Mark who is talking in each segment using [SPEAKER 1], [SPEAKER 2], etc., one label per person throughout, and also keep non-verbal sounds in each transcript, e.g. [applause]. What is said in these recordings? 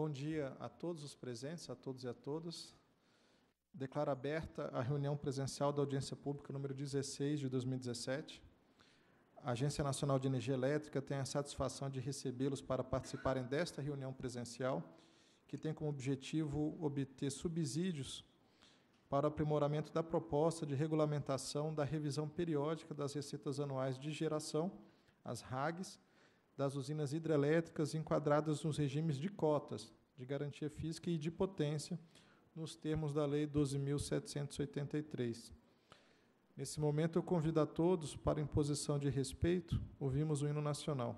[SPEAKER 1] Bom dia a todos os presentes, a todos e a todas. Declaro aberta a reunião presencial da audiência pública número 16 de 2017. A Agência Nacional de Energia Elétrica tem a satisfação de recebê-los para participarem desta reunião presencial, que tem como objetivo obter subsídios para o aprimoramento da proposta de regulamentação da revisão periódica das receitas anuais de geração, as RAGs, das usinas hidrelétricas enquadradas nos regimes de cotas de garantia física e de potência, nos termos da Lei 12.783. Nesse momento, eu convido a todos para imposição de respeito, ouvimos o hino nacional.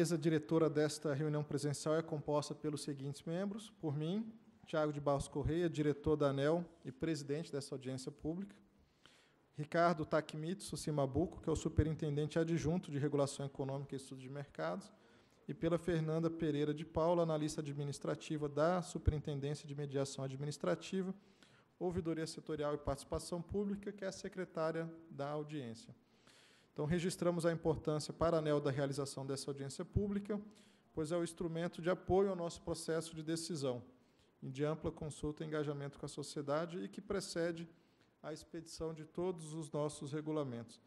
[SPEAKER 1] mesa diretora desta reunião presencial é composta pelos seguintes membros: por mim, Tiago de Barros Correia, diretor da ANEL e presidente dessa audiência pública, Ricardo Takimitsu Simabuco, que é o superintendente adjunto de regulação econômica e estudo de mercados, e pela Fernanda Pereira de Paula, analista administrativa da Superintendência de Mediação Administrativa, Ouvidoria Setorial e Participação Pública, que é a secretária da audiência. Então, registramos a importância para ANEL da realização dessa audiência pública, pois é o instrumento de apoio ao nosso processo de decisão, de ampla consulta e engajamento com a sociedade e que precede a expedição de todos os nossos regulamentos.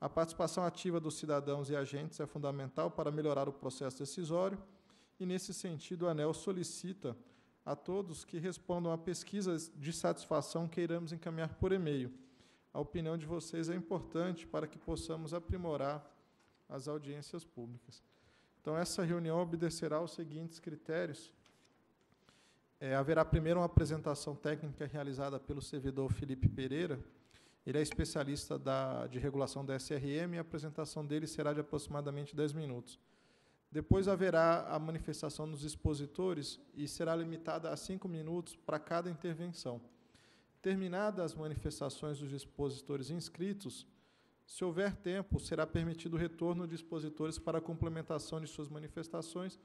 [SPEAKER 1] A participação ativa dos cidadãos e agentes é fundamental para melhorar o processo decisório e, nesse sentido, a ANEL solicita a todos que respondam à pesquisa de satisfação que iremos encaminhar por e-mail a opinião de vocês é importante para que possamos aprimorar as audiências públicas. Então, essa reunião obedecerá aos seguintes critérios. É, haverá primeiro uma apresentação técnica realizada pelo servidor Felipe Pereira. Ele é especialista da, de regulação da SRM e a apresentação dele será de aproximadamente 10 minutos. Depois haverá a manifestação dos expositores e será limitada a 5 minutos para cada intervenção. Terminadas as manifestações dos expositores inscritos, se houver tempo, será permitido o retorno de expositores para a complementação de suas manifestações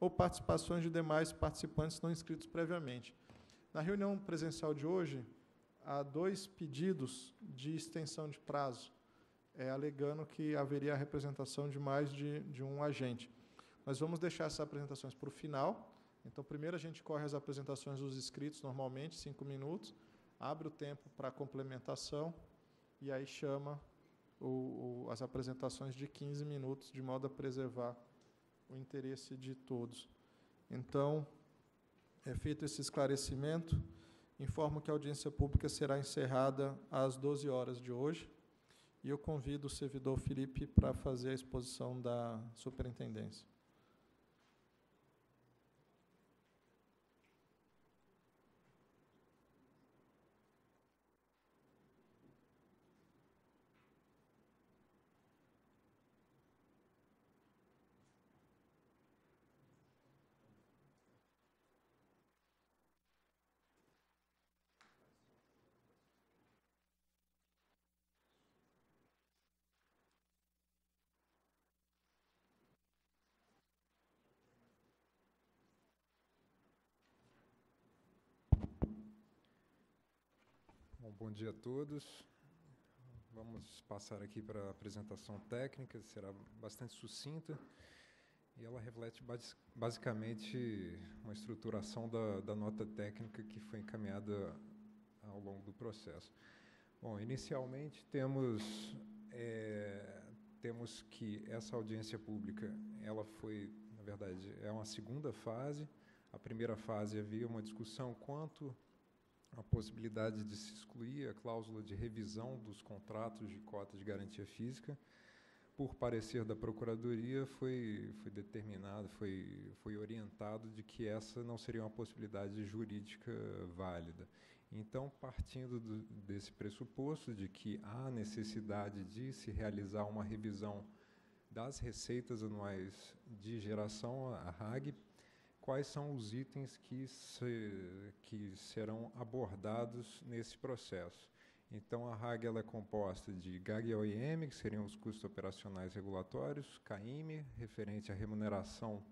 [SPEAKER 1] ou participações de demais participantes não inscritos previamente. Na reunião presencial de hoje, há dois pedidos de extensão de prazo, é, alegando que haveria a representação de mais de, de um agente. Nós vamos deixar essas apresentações para o final. Então, primeiro a gente corre as apresentações dos inscritos, normalmente, cinco minutos abre o tempo para complementação e aí chama o, o, as apresentações de 15 minutos, de modo a preservar o interesse de todos. Então, é feito esse esclarecimento, informo que a audiência pública será encerrada às 12 horas de hoje e eu convido o servidor Felipe para fazer a exposição da superintendência.
[SPEAKER 2] Bom, bom dia a todos. Vamos passar aqui para a apresentação técnica, será bastante sucinta e ela reflete basicamente uma estruturação da, da nota técnica que foi encaminhada ao longo do processo. Bom, inicialmente temos é, temos que essa audiência pública, ela foi, na verdade, é uma segunda fase. A primeira fase havia uma discussão quanto a possibilidade de se excluir a cláusula de revisão dos contratos de cotas de garantia física. Por parecer da Procuradoria, foi, foi determinado, foi, foi orientado de que essa não seria uma possibilidade jurídica válida. Então, partindo do, desse pressuposto de que há necessidade de se realizar uma revisão das receitas anuais de geração, a RAG quais são os itens que, se, que serão abordados nesse processo. Então, a RAG ela é composta de GAG e OIM, que seriam os custos operacionais regulatórios, CAIM, referente à remuneração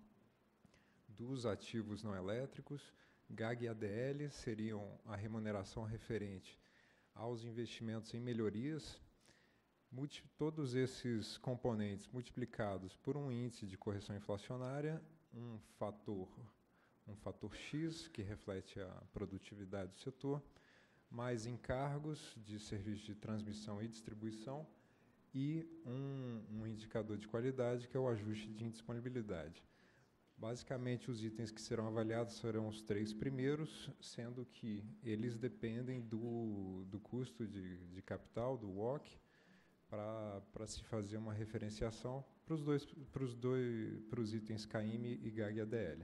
[SPEAKER 2] dos ativos não elétricos, GAG e ADL seriam a remuneração referente aos investimentos em melhorias, todos esses componentes multiplicados por um índice de correção inflacionária um fator, um fator X, que reflete a produtividade do setor, mais encargos de serviços de transmissão e distribuição e um, um indicador de qualidade, que é o ajuste de indisponibilidade. Basicamente, os itens que serão avaliados serão os três primeiros, sendo que eles dependem do, do custo de, de capital, do WOC, para se fazer uma referenciação para os dois, os dois os itens KM e GAG ADL.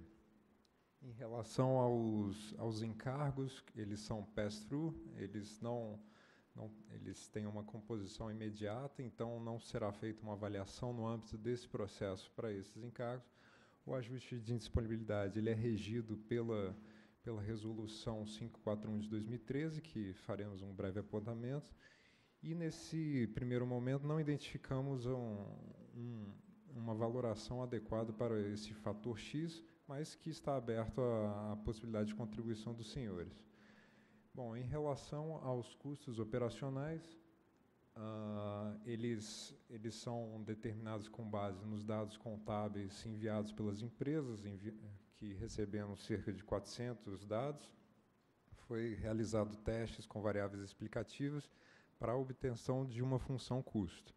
[SPEAKER 2] Em relação aos, aos encargos, eles são pass-through, eles não, não, eles têm uma composição imediata, então não será feita uma avaliação no âmbito desse processo para esses encargos. O ajuste de indisponibilidade ele é regido pela, pela resolução 541 de 2013, que faremos um breve apontamento. E nesse primeiro momento não identificamos um, um, uma valoração adequada para esse fator X, mas que está aberto à possibilidade de contribuição dos senhores. Bom, em relação aos custos operacionais, uh, eles, eles são determinados com base nos dados contábeis enviados pelas empresas, envi que recebemos cerca de 400 dados. Foi realizado testes com variáveis explicativas para a obtenção de uma função custo.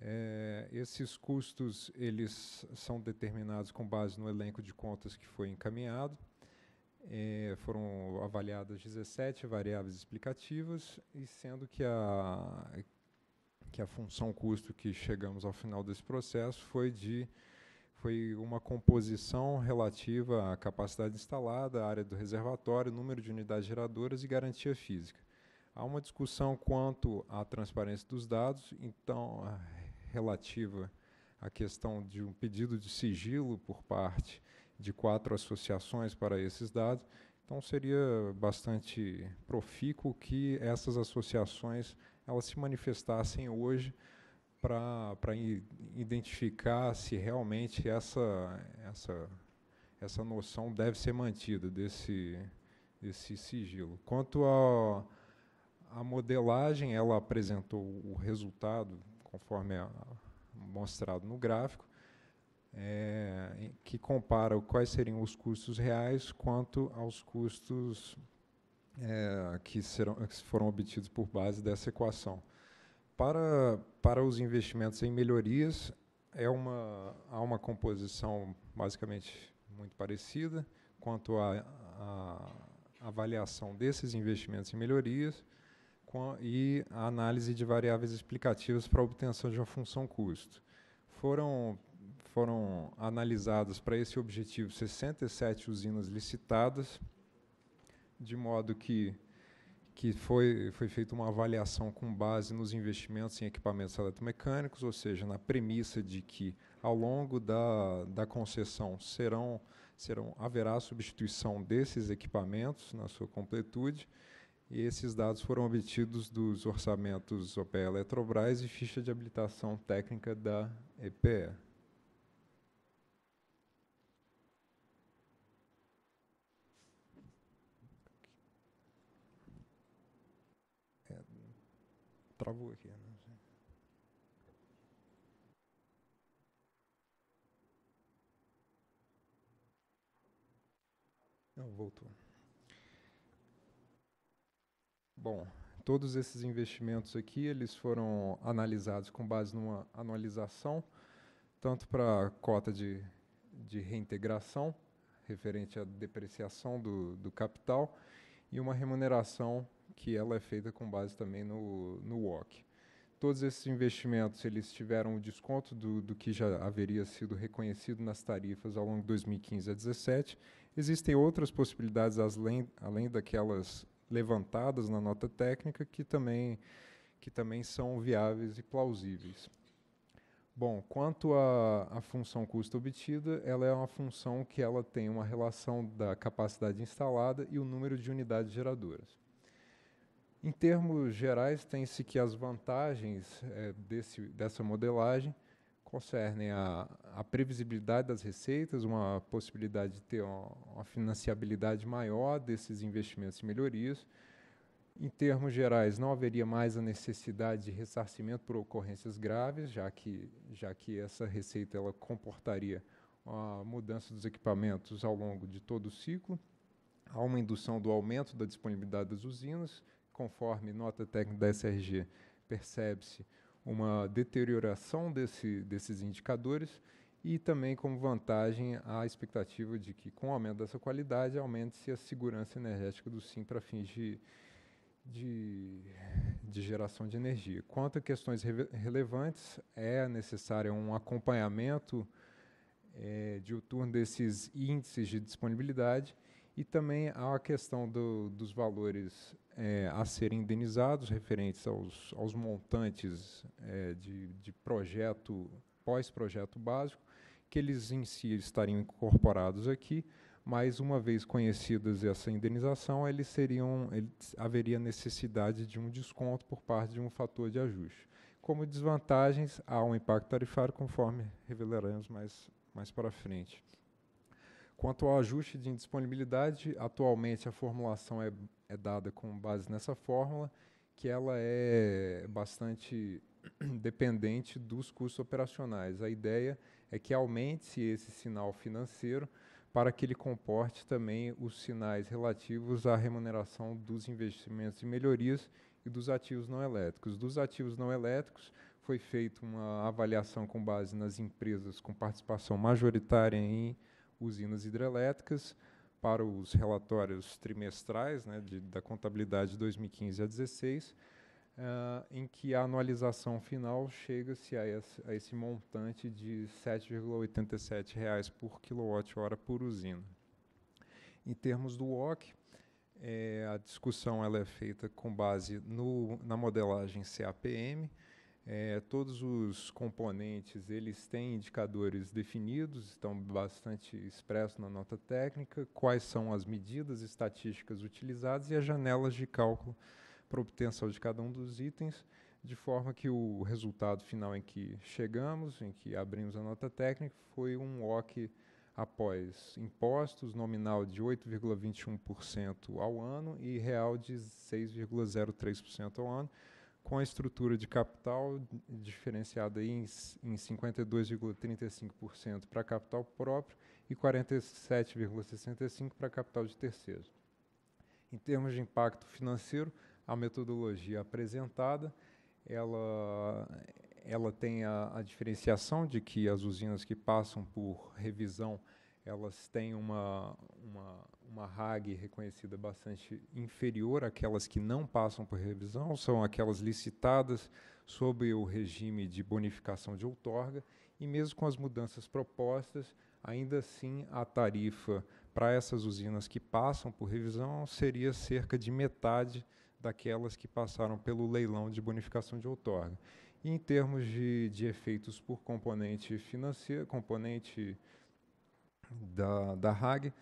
[SPEAKER 2] É, esses custos eles são determinados com base no elenco de contas que foi encaminhado. É, foram avaliadas 17 variáveis explicativas, e sendo que a, que a função custo que chegamos ao final desse processo foi de foi uma composição relativa à capacidade instalada, à área do reservatório, número de unidades geradoras e garantia física. Há uma discussão quanto à transparência dos dados, então relativa à questão de um pedido de sigilo por parte de quatro associações para esses dados. Então seria bastante profícuo que essas associações elas se manifestassem hoje para identificar se realmente essa, essa, essa noção deve ser mantida desse, desse sigilo. Quanto à modelagem, ela apresentou o resultado conforme é ah, mostrado no gráfico, é, que compara quais seriam os custos reais quanto aos custos é, que, serão, que foram obtidos por base dessa equação. Para, para os investimentos em melhorias, é uma, há uma composição basicamente muito parecida quanto à avaliação desses investimentos em melhorias e a análise de variáveis explicativas para a obtenção de uma função custo. Foram, foram analisadas para esse objetivo 67 usinas licitadas, de modo que, que foi, foi feita uma avaliação com base nos investimentos em equipamentos eletromecânicos, ou seja, na premissa de que, ao longo da, da concessão, serão, serão, haverá substituição desses equipamentos na sua completude, e esses dados foram obtidos dos orçamentos OPE Eletrobras e ficha de habilitação técnica da EPE. É, travou aqui, né? Não, voltou. Bom, todos esses investimentos aqui, eles foram analisados com base numa anualização, tanto para a cota de, de reintegração, referente à depreciação do, do capital, e uma remuneração que ela é feita com base também no, no WOC. Todos esses investimentos eles tiveram o desconto do, do que já haveria sido reconhecido nas tarifas ao longo de 2015 a 2017. Existem outras possibilidades além, além daquelas levantadas na nota técnica que também, que também são viáveis e plausíveis. Bom, quanto à, função custo obtida, ela é uma função que ela tem uma relação da capacidade instalada e o número de unidades geradoras. Em termos gerais, tem-se que as vantagens é, desse, dessa modelagem concernem a, a previsibilidade das receitas, uma possibilidade de ter uma, uma financiabilidade maior desses investimentos e melhorias. Em termos gerais, não haveria mais a necessidade de ressarcimento por ocorrências graves, já que, já que essa receita ela comportaria a mudança dos equipamentos ao longo de todo o ciclo. Há uma indução do aumento da disponibilidade das usinas, conforme nota técnica da SRG, percebe-se uma deterioração desse, desses indicadores e também como vantagem a expectativa de que, com o aumento dessa qualidade, aumente-se a segurança energética do SIM para fins de, de, de, geração de energia. Quanto a questões re relevantes, é necessário um acompanhamento é, turno desses índices de disponibilidade e também há a questão do, dos valores é, a serem indenizados referentes aos, aos montantes é, de, de projeto, pós-projeto básico, que eles em si estariam incorporados aqui, mas uma vez conhecidas essa indenização, eles seriam, eles, haveria necessidade de um desconto por parte de um fator de ajuste. Como desvantagens, há um impacto tarifário, conforme revelaremos mais, mais para frente. Quanto ao ajuste de indisponibilidade, atualmente a formulação é é dada com base nessa fórmula, que ela é bastante [clears throat] dependente dos custos operacionais. A ideia é que aumente esse sinal financeiro para que ele comporte também os sinais relativos à remuneração dos investimentos e melhorias e dos ativos não elétricos. Dos ativos não elétricos, foi feita uma avaliação com base nas empresas com participação majoritária em usinas hidrelétricas, para os relatórios trimestrais né, de, da contabilidade de 2015 a 2016, uh, eh, em que a anualização final chega-se a, esse, a esse montante de R$ 7,87 por quilowatt-hora por usina. Em termos do WOC, é, eh, a discussão ela é feita com base no, na modelagem CAPM, é, todos os componentes eles têm indicadores definidos, estão bastante expressos na nota técnica, quais são as medidas estatísticas utilizadas e as janelas de cálculo para obtenção de cada um dos itens, de forma que o resultado final em que chegamos, em que abrimos a nota técnica, foi um OC após impostos nominal de 8,21% ao ano e real de 6,03% ao ano com a estrutura de capital diferenciada em, em 52,35% para capital próprio e 47,65% para capital de terceiro. Em termos de impacto financeiro, a metodologia apresentada ela, ela tem a, a diferenciação de que as usinas que passam por revisão elas têm uma, uma uma RAG reconhecida bastante inferior àquelas que não passam por revisão, são aquelas licitadas sob o regime de bonificação de outorga, e mesmo com as mudanças propostas, ainda assim a tarifa para essas usinas que passam por revisão seria cerca de metade daquelas que passaram pelo leilão de bonificação de outorga. E em termos de, de efeitos por componente financeiro, componente da, da RAG,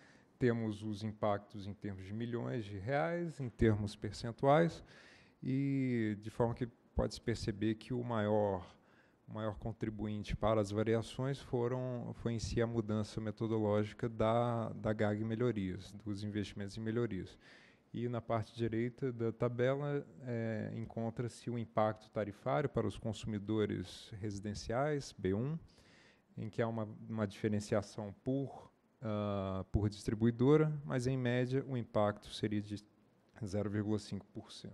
[SPEAKER 2] temos os impactos em termos de milhões de reais, em termos percentuais, e de forma que pode-se perceber que o maior, o maior contribuinte para as variações foram, foi em si a mudança metodológica da, da GAG Melhorias, dos investimentos em melhorias. E na parte direita da tabela é, encontra-se o impacto tarifário para os consumidores residenciais, B1, em que há uma, uma diferenciação por uh, por distribuidora, mas em média o impacto seria de 0,5%.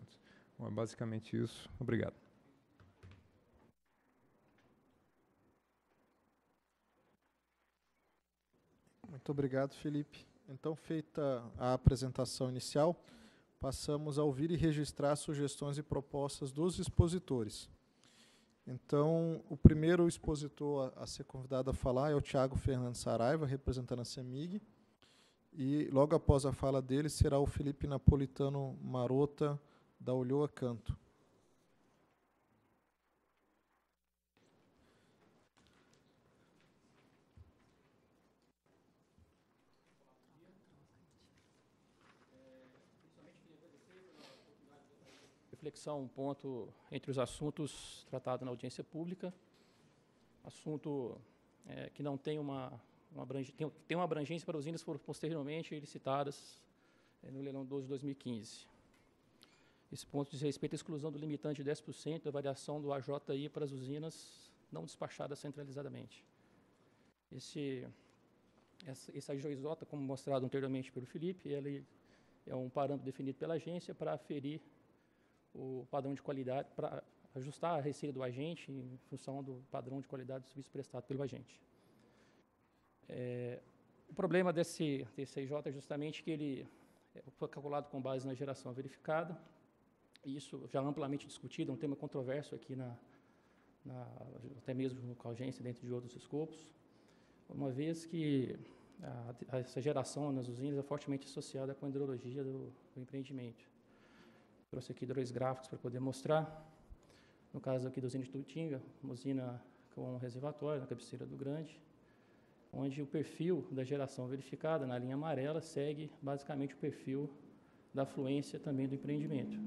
[SPEAKER 2] Bom, é basicamente isso. Obrigado.
[SPEAKER 1] Muito obrigado, Felipe. Então, feita a apresentação inicial, passamos a ouvir e registrar sugestões e propostas dos expositores. Então, o primeiro expositor a, a ser convidado a falar é o Tiago Fernandes Saraiva, representando a CEMIG. E logo após a fala dele será o Felipe Napolitano Marota, da Olhoa Canto.
[SPEAKER 3] reflexão, um ponto entre os assuntos tratados na audiência pública, assunto é, que não tem uma, uma tem, tem, uma abrangência para usinas que foram posteriormente licitadas é, no leilão 12 de 2015. Esse ponto diz respeito à exclusão do limitante de 10% da variação do AJI para as usinas não despachadas centralizadamente. Esse, essa, esse como mostrado anteriormente pelo Felipe, ele é um parâmetro definido pela agência para aferir o padrão de qualidade, para ajustar a receita do agente em função do padrão de qualidade do serviço prestado pelo agente. É, o problema desse TCJ é justamente que ele é, foi calculado com base na geração verificada, e isso já é amplamente discutido, é um tema controverso aqui na, na, até mesmo com a agência dentro de outros escopos, uma vez que a, essa geração nas usinas é fortemente associada com a hidrologia do, do empreendimento. Trouxe aqui dois gráficos para poder mostrar. No caso aqui do usina de Tutinga, uma usina com um reservatório na cabeceira do Grande, onde o perfil da geração verificada na linha amarela segue basicamente o perfil da fluência também do empreendimento.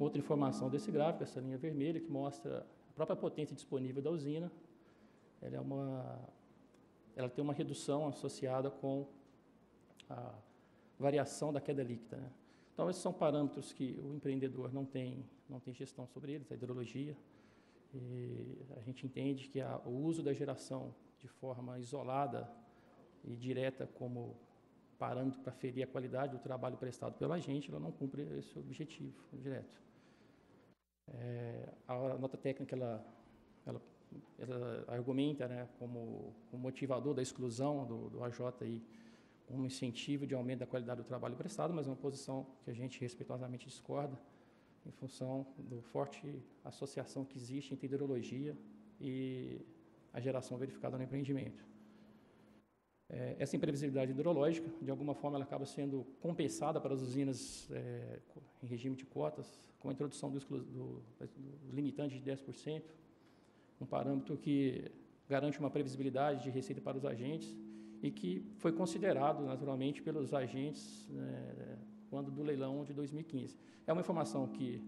[SPEAKER 3] Outra informação desse gráfico, essa linha vermelha, que mostra a própria potência disponível da usina, ela, é uma, ela tem uma redução associada com a variação da queda líquida. Né? Então, esses são parâmetros que o empreendedor não tem, não tem gestão sobre eles, a hidrologia. E a gente entende que a, o uso da geração de forma isolada e direta como parâmetro para ferir a qualidade do trabalho prestado pela gente, ela não cumpre esse objetivo direto. É, a nota técnica ela, ela, ela argumenta né, como, como motivador da exclusão do, do AJ como incentivo de aumento da qualidade do trabalho prestado, mas é uma posição que a gente respeitosamente discorda, em função do forte associação que existe entre hidrologia e a geração verificada no empreendimento. É, essa imprevisibilidade hidrológica, de alguma forma, ela acaba sendo compensada para as usinas é, em regime de cotas, com a introdução do, do, do limitante de 10%, um parâmetro que garante uma previsibilidade de receita para os agentes e que foi considerado naturalmente pelos agentes né, quando do leilão de 2015. É uma informação que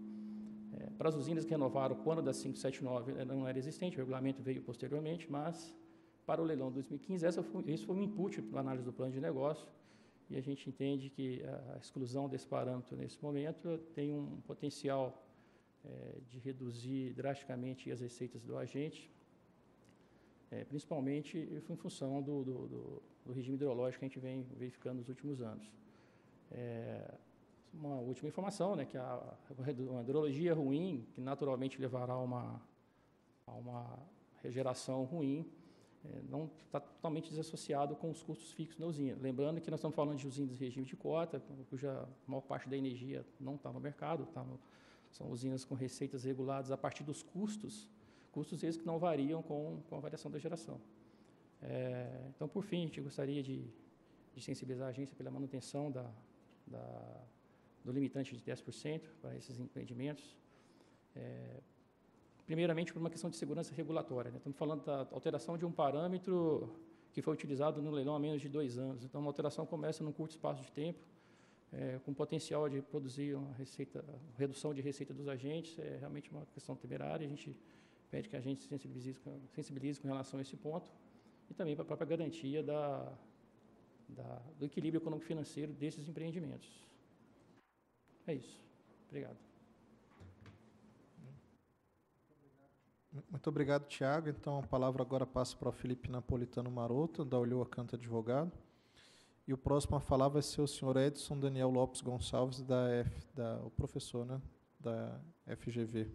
[SPEAKER 3] é, para as usinas que renovaram quando da 579 não era existente, o regulamento veio posteriormente, mas para o leilão de 2015 essa foi, esse foi um input para a análise do plano de negócio e a gente entende que a exclusão desse parâmetro nesse momento tem um potencial é, de reduzir drasticamente as receitas do agente é, principalmente em função do, do, do, do, regime hidrológico que a gente vem verificando nos últimos anos. É, uma última informação, né, que a, uma hidrologia ruim, que naturalmente levará a uma, a uma regeneração ruim, é, não está totalmente desassociado com os custos fixos na usina. Lembrando que nós estamos falando de usinas de regime de cota, cuja maior parte da energia não está no mercado, tá no, são usinas com receitas reguladas a partir dos custos custos esses que não variam com, com a variação da geração. É, então, por fim, a gente gostaria de, de sensibilizar a agência pela manutenção da, da, do limitante de 10% para esses empreendimentos. É, primeiramente, por uma questão de segurança regulatória. Né? Estamos falando da alteração de um parâmetro que foi utilizado no leilão há menos de dois anos. Então, uma alteração começa num curto espaço de tempo, é, com potencial de produzir uma receita, redução de receita dos agentes, é realmente uma questão temerária. A gente pede que a gente se sensibilize, sensibilize com relação a esse ponto e também para a própria garantia da, da, do equilíbrio econômico-financeiro desses empreendimentos. É isso. Obrigado.
[SPEAKER 1] Muito obrigado, Tiago. Então, a palavra agora passa para o Felipe Napolitano Maroto, da a Canta Advogado. E o próximo a falar vai ser o senhor Edson Daniel Lopes Gonçalves, da, F, da o professor né, da FGV.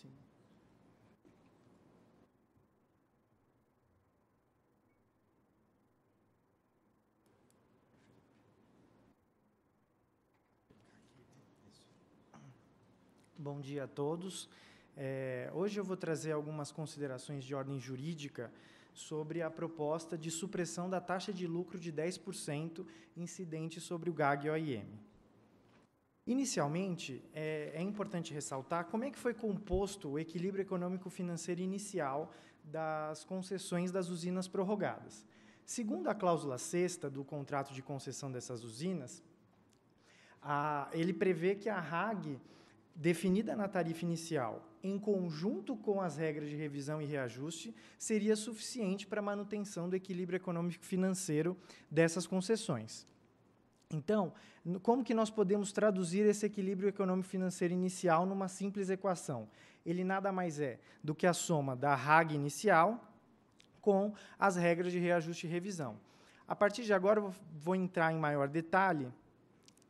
[SPEAKER 4] sim. Bom dia a todos. É, hoje eu vou trazer algumas considerações de ordem jurídica sobre a proposta de supressão da taxa de lucro de 10% incidente sobre o GAG e OIM. Inicialmente, é, é, importante ressaltar como é que foi composto o equilíbrio econômico-financeiro inicial das concessões das usinas prorrogadas. Segundo a cláusula sexta do contrato de concessão dessas usinas, a, ele prevê que a RAG, definida na tarifa inicial, em conjunto com as regras de revisão e reajuste, seria suficiente para a manutenção do equilíbrio econômico-financeiro dessas concessões. Então, como que nós podemos traduzir esse equilíbrio econômico-financeiro inicial numa simples equação? Ele nada mais é do que a soma da RAG inicial com as regras de reajuste e revisão. A partir de agora, eu vou entrar em maior detalhe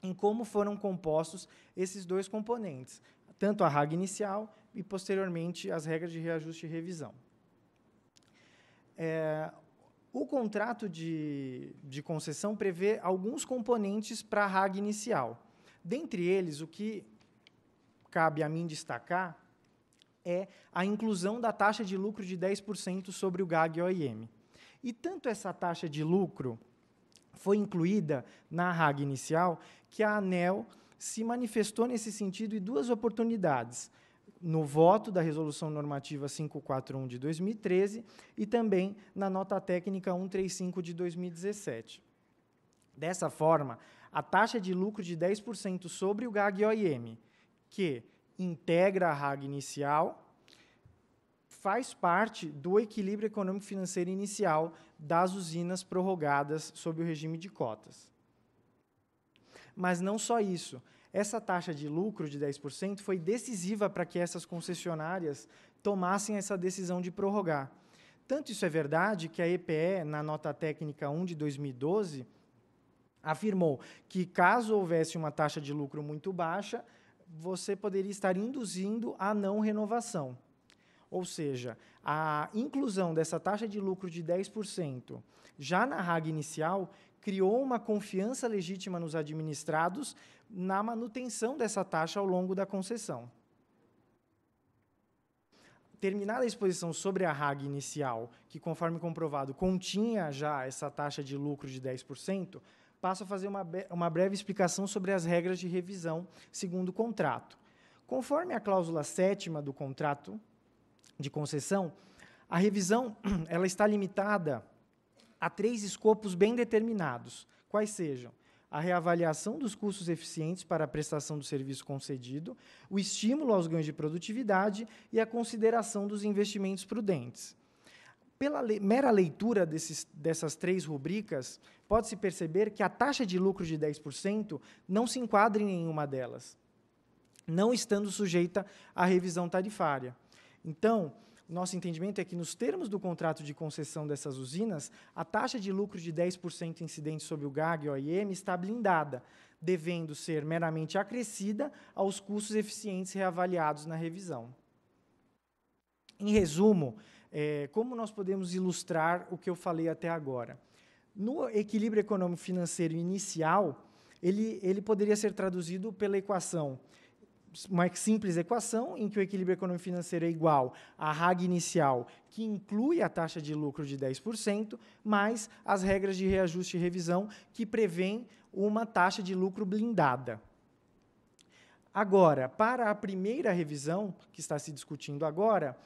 [SPEAKER 4] em como foram compostos esses dois componentes, tanto a RAG inicial e, posteriormente, as regras de reajuste e revisão. É, o contrato de, de concessão prevê alguns componentes para a RAG inicial. Dentre eles, o que cabe a mim destacar é a inclusão da taxa de lucro de 10% sobre o GAG e OIM. E tanto essa taxa de lucro foi incluída na RAG inicial que a ANEL se manifestou nesse sentido em duas oportunidades no voto da Resolução Normativa 541 de 2013 e também na Nota Técnica 135 de 2017. Dessa forma, a taxa de lucro de 10% sobre o GAG OIM, que integra a RAG inicial, faz parte do equilíbrio econômico-financeiro inicial das usinas prorrogadas sob o regime de cotas. Mas não só isso essa taxa de lucro de 10% foi decisiva para que essas concessionárias tomassem essa decisão de prorrogar. Tanto isso é verdade que a EPE, na nota técnica 1 de 2012, afirmou que caso houvesse uma taxa de lucro muito baixa, você poderia estar induzindo a não renovação. Ou seja, a inclusão dessa taxa de lucro de 10% já na RAG inicial criou uma confiança legítima nos administrados na manutenção dessa taxa ao longo da concessão. Terminada a exposição sobre a RAG inicial, que conforme comprovado continha já essa taxa de lucro de 10%, passo a fazer uma, uma breve explicação sobre as regras de revisão segundo o contrato. Conforme a cláusula sétima do contrato de concessão, a revisão [clears throat] ela está limitada a três escopos bem determinados, quais sejam a reavaliação dos custos eficientes para a prestação do serviço concedido, o estímulo aos ganhos de produtividade e a consideração dos investimentos prudentes. Pela le mera leitura desses, dessas três rubricas, pode-se perceber que a taxa de lucro de 10% não se enquadra em nenhuma delas, não estando sujeita à revisão tarifária. Então, nosso entendimento é que, nos termos do contrato de concessão dessas usinas, a taxa de lucro de 10% incidente sobre o GAG e o OIM está blindada, devendo ser meramente acrescida aos custos eficientes reavaliados na revisão. Em resumo, é, como nós podemos ilustrar o que eu falei até agora? No equilíbrio econômico-financeiro inicial, ele, ele poderia ser traduzido pela equação uma simples equação em que o equilíbrio econômico-financeiro é igual à RAG inicial, que inclui a taxa de lucro de 10%, mais as regras de reajuste e revisão, que prevêm uma taxa de lucro blindada. Agora, para a primeira revisão, que está se discutindo agora,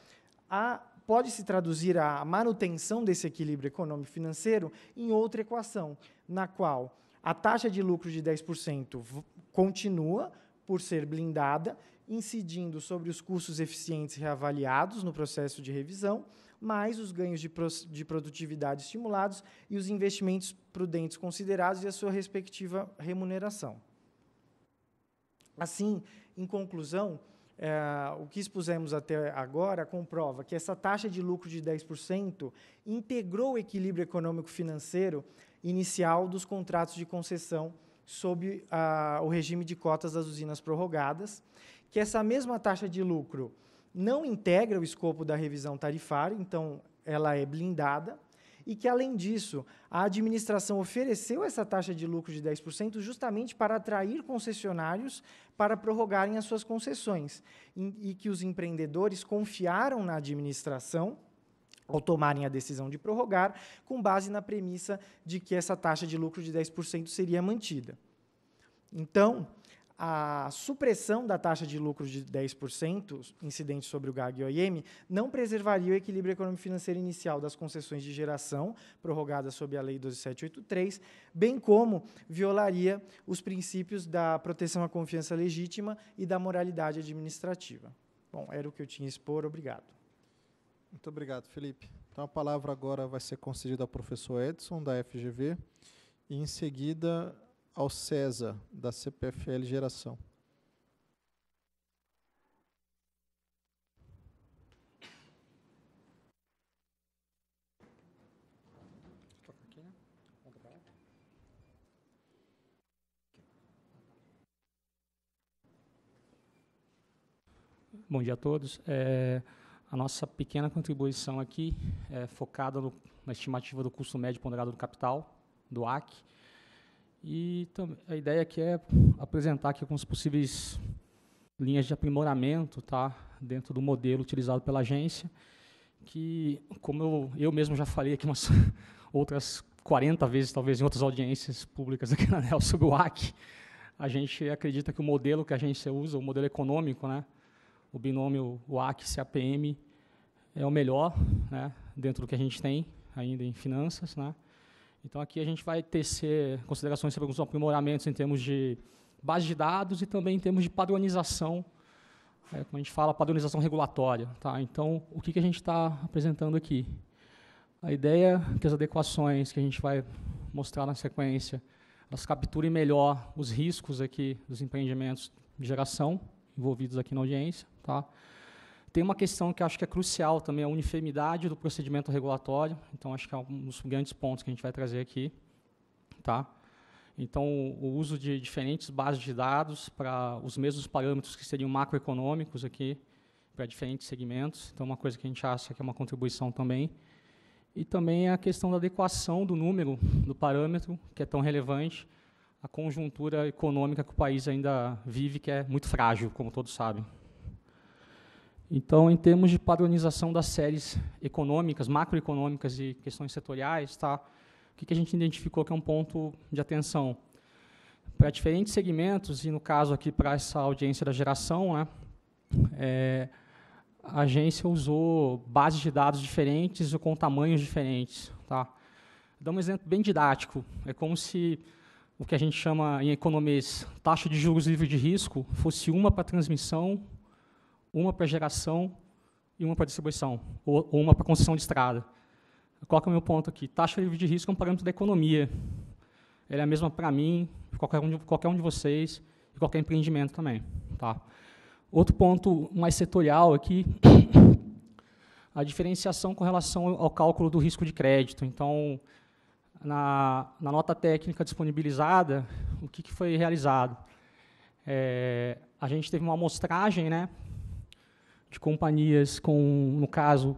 [SPEAKER 4] a pode se traduzir a manutenção desse equilíbrio econômico-financeiro em outra equação, na qual a taxa de lucro de 10% continua por ser blindada, incidindo sobre os custos eficientes reavaliados no processo de revisão, mais os ganhos de, pro de produtividade estimulados e os investimentos prudentes considerados e a sua respectiva remuneração. Assim, em conclusão, é, o que expusemos até agora comprova que essa taxa de lucro de 10% integrou o equilíbrio econômico financeiro inicial dos contratos de concessão sob o regime de cotas das usinas prorrogadas, que essa mesma taxa de lucro não integra o escopo da revisão tarifária, então ela é blindada, e que, além disso, a administração ofereceu essa taxa de lucro de 10% justamente para atrair concessionários para prorrogarem as suas concessões, e, e que os empreendedores confiaram na administração ao tomarem a decisão de prorrogar, com base na premissa de que essa taxa de lucro de 10% seria mantida. Então, a supressão da taxa de lucro de 10% incidente sobre o GAG e OIM, não preservaria o equilíbrio econômico-financeiro inicial das concessões de geração prorrogadas sob a Lei 12783, bem como violaria os princípios da proteção à confiança legítima e da moralidade administrativa. Bom, era o que eu tinha a expor. Obrigado.
[SPEAKER 1] Muito obrigado, Felipe. Então a palavra agora vai ser concedida ao professor Edson, da FGV, e em seguida ao César, da CPFL Geração.
[SPEAKER 5] Bom dia a todos. É, a nossa pequena contribuição aqui é focada no, na estimativa do custo médio ponderado do capital, do AC. E a ideia aqui é apresentar aqui algumas possíveis linhas de aprimoramento tá, dentro do modelo utilizado pela agência, que, como eu, eu mesmo já falei aqui umas [laughs] outras 40 vezes, talvez, em outras audiências públicas aqui na ANEL [laughs] sobre o AC, a gente acredita que o modelo que a agência usa, o modelo econômico, né, o binômio uac capm é o melhor né, dentro do que a gente tem ainda em finanças. Né? Então, aqui a gente vai tecer considerações sobre alguns aprimoramentos em termos de base de dados e também em termos de padronização, é, como a gente fala, padronização regulatória. Tá? Então, o que, que a gente está apresentando aqui? A ideia é que as adequações que a gente vai mostrar na sequência, elas capturem melhor os riscos aqui dos empreendimentos de geração envolvidos aqui na audiência, Tá? Tem uma questão que acho que é crucial também, a uniformidade do procedimento regulatório. Então, acho que é um dos grandes pontos que a gente vai trazer aqui. Tá? Então, o uso de diferentes bases de dados para os mesmos parâmetros que seriam macroeconômicos aqui, para diferentes segmentos. Então, uma coisa que a gente acha que é uma contribuição também. E também a questão da adequação do número, do parâmetro, que é tão relevante, a conjuntura econômica que o país ainda vive, que é muito frágil, como todos sabem. Então, em termos de padronização das séries econômicas, macroeconômicas e questões setoriais, tá? o que, que a gente identificou que é um ponto de atenção? Para diferentes segmentos, e no caso aqui para essa audiência da geração, né, é, a agência usou bases de dados diferentes ou com tamanhos diferentes. Tá? Dá um exemplo bem didático. É como se o que a gente chama em economês taxa de juros livre de risco fosse uma para transmissão, uma para geração e uma para distribuição, ou, ou uma para concessão de estrada. Qual é o meu ponto aqui? Taxa livre de risco é um parâmetro da economia. Ela é a mesma para mim, qualquer um, de, qualquer um de vocês, e qualquer empreendimento também. Tá? Outro ponto mais setorial aqui, [coughs] a diferenciação com relação ao cálculo do risco de crédito. Então, na, na nota técnica disponibilizada, o que, que foi realizado? É, a gente teve uma amostragem né, de companhias com, no caso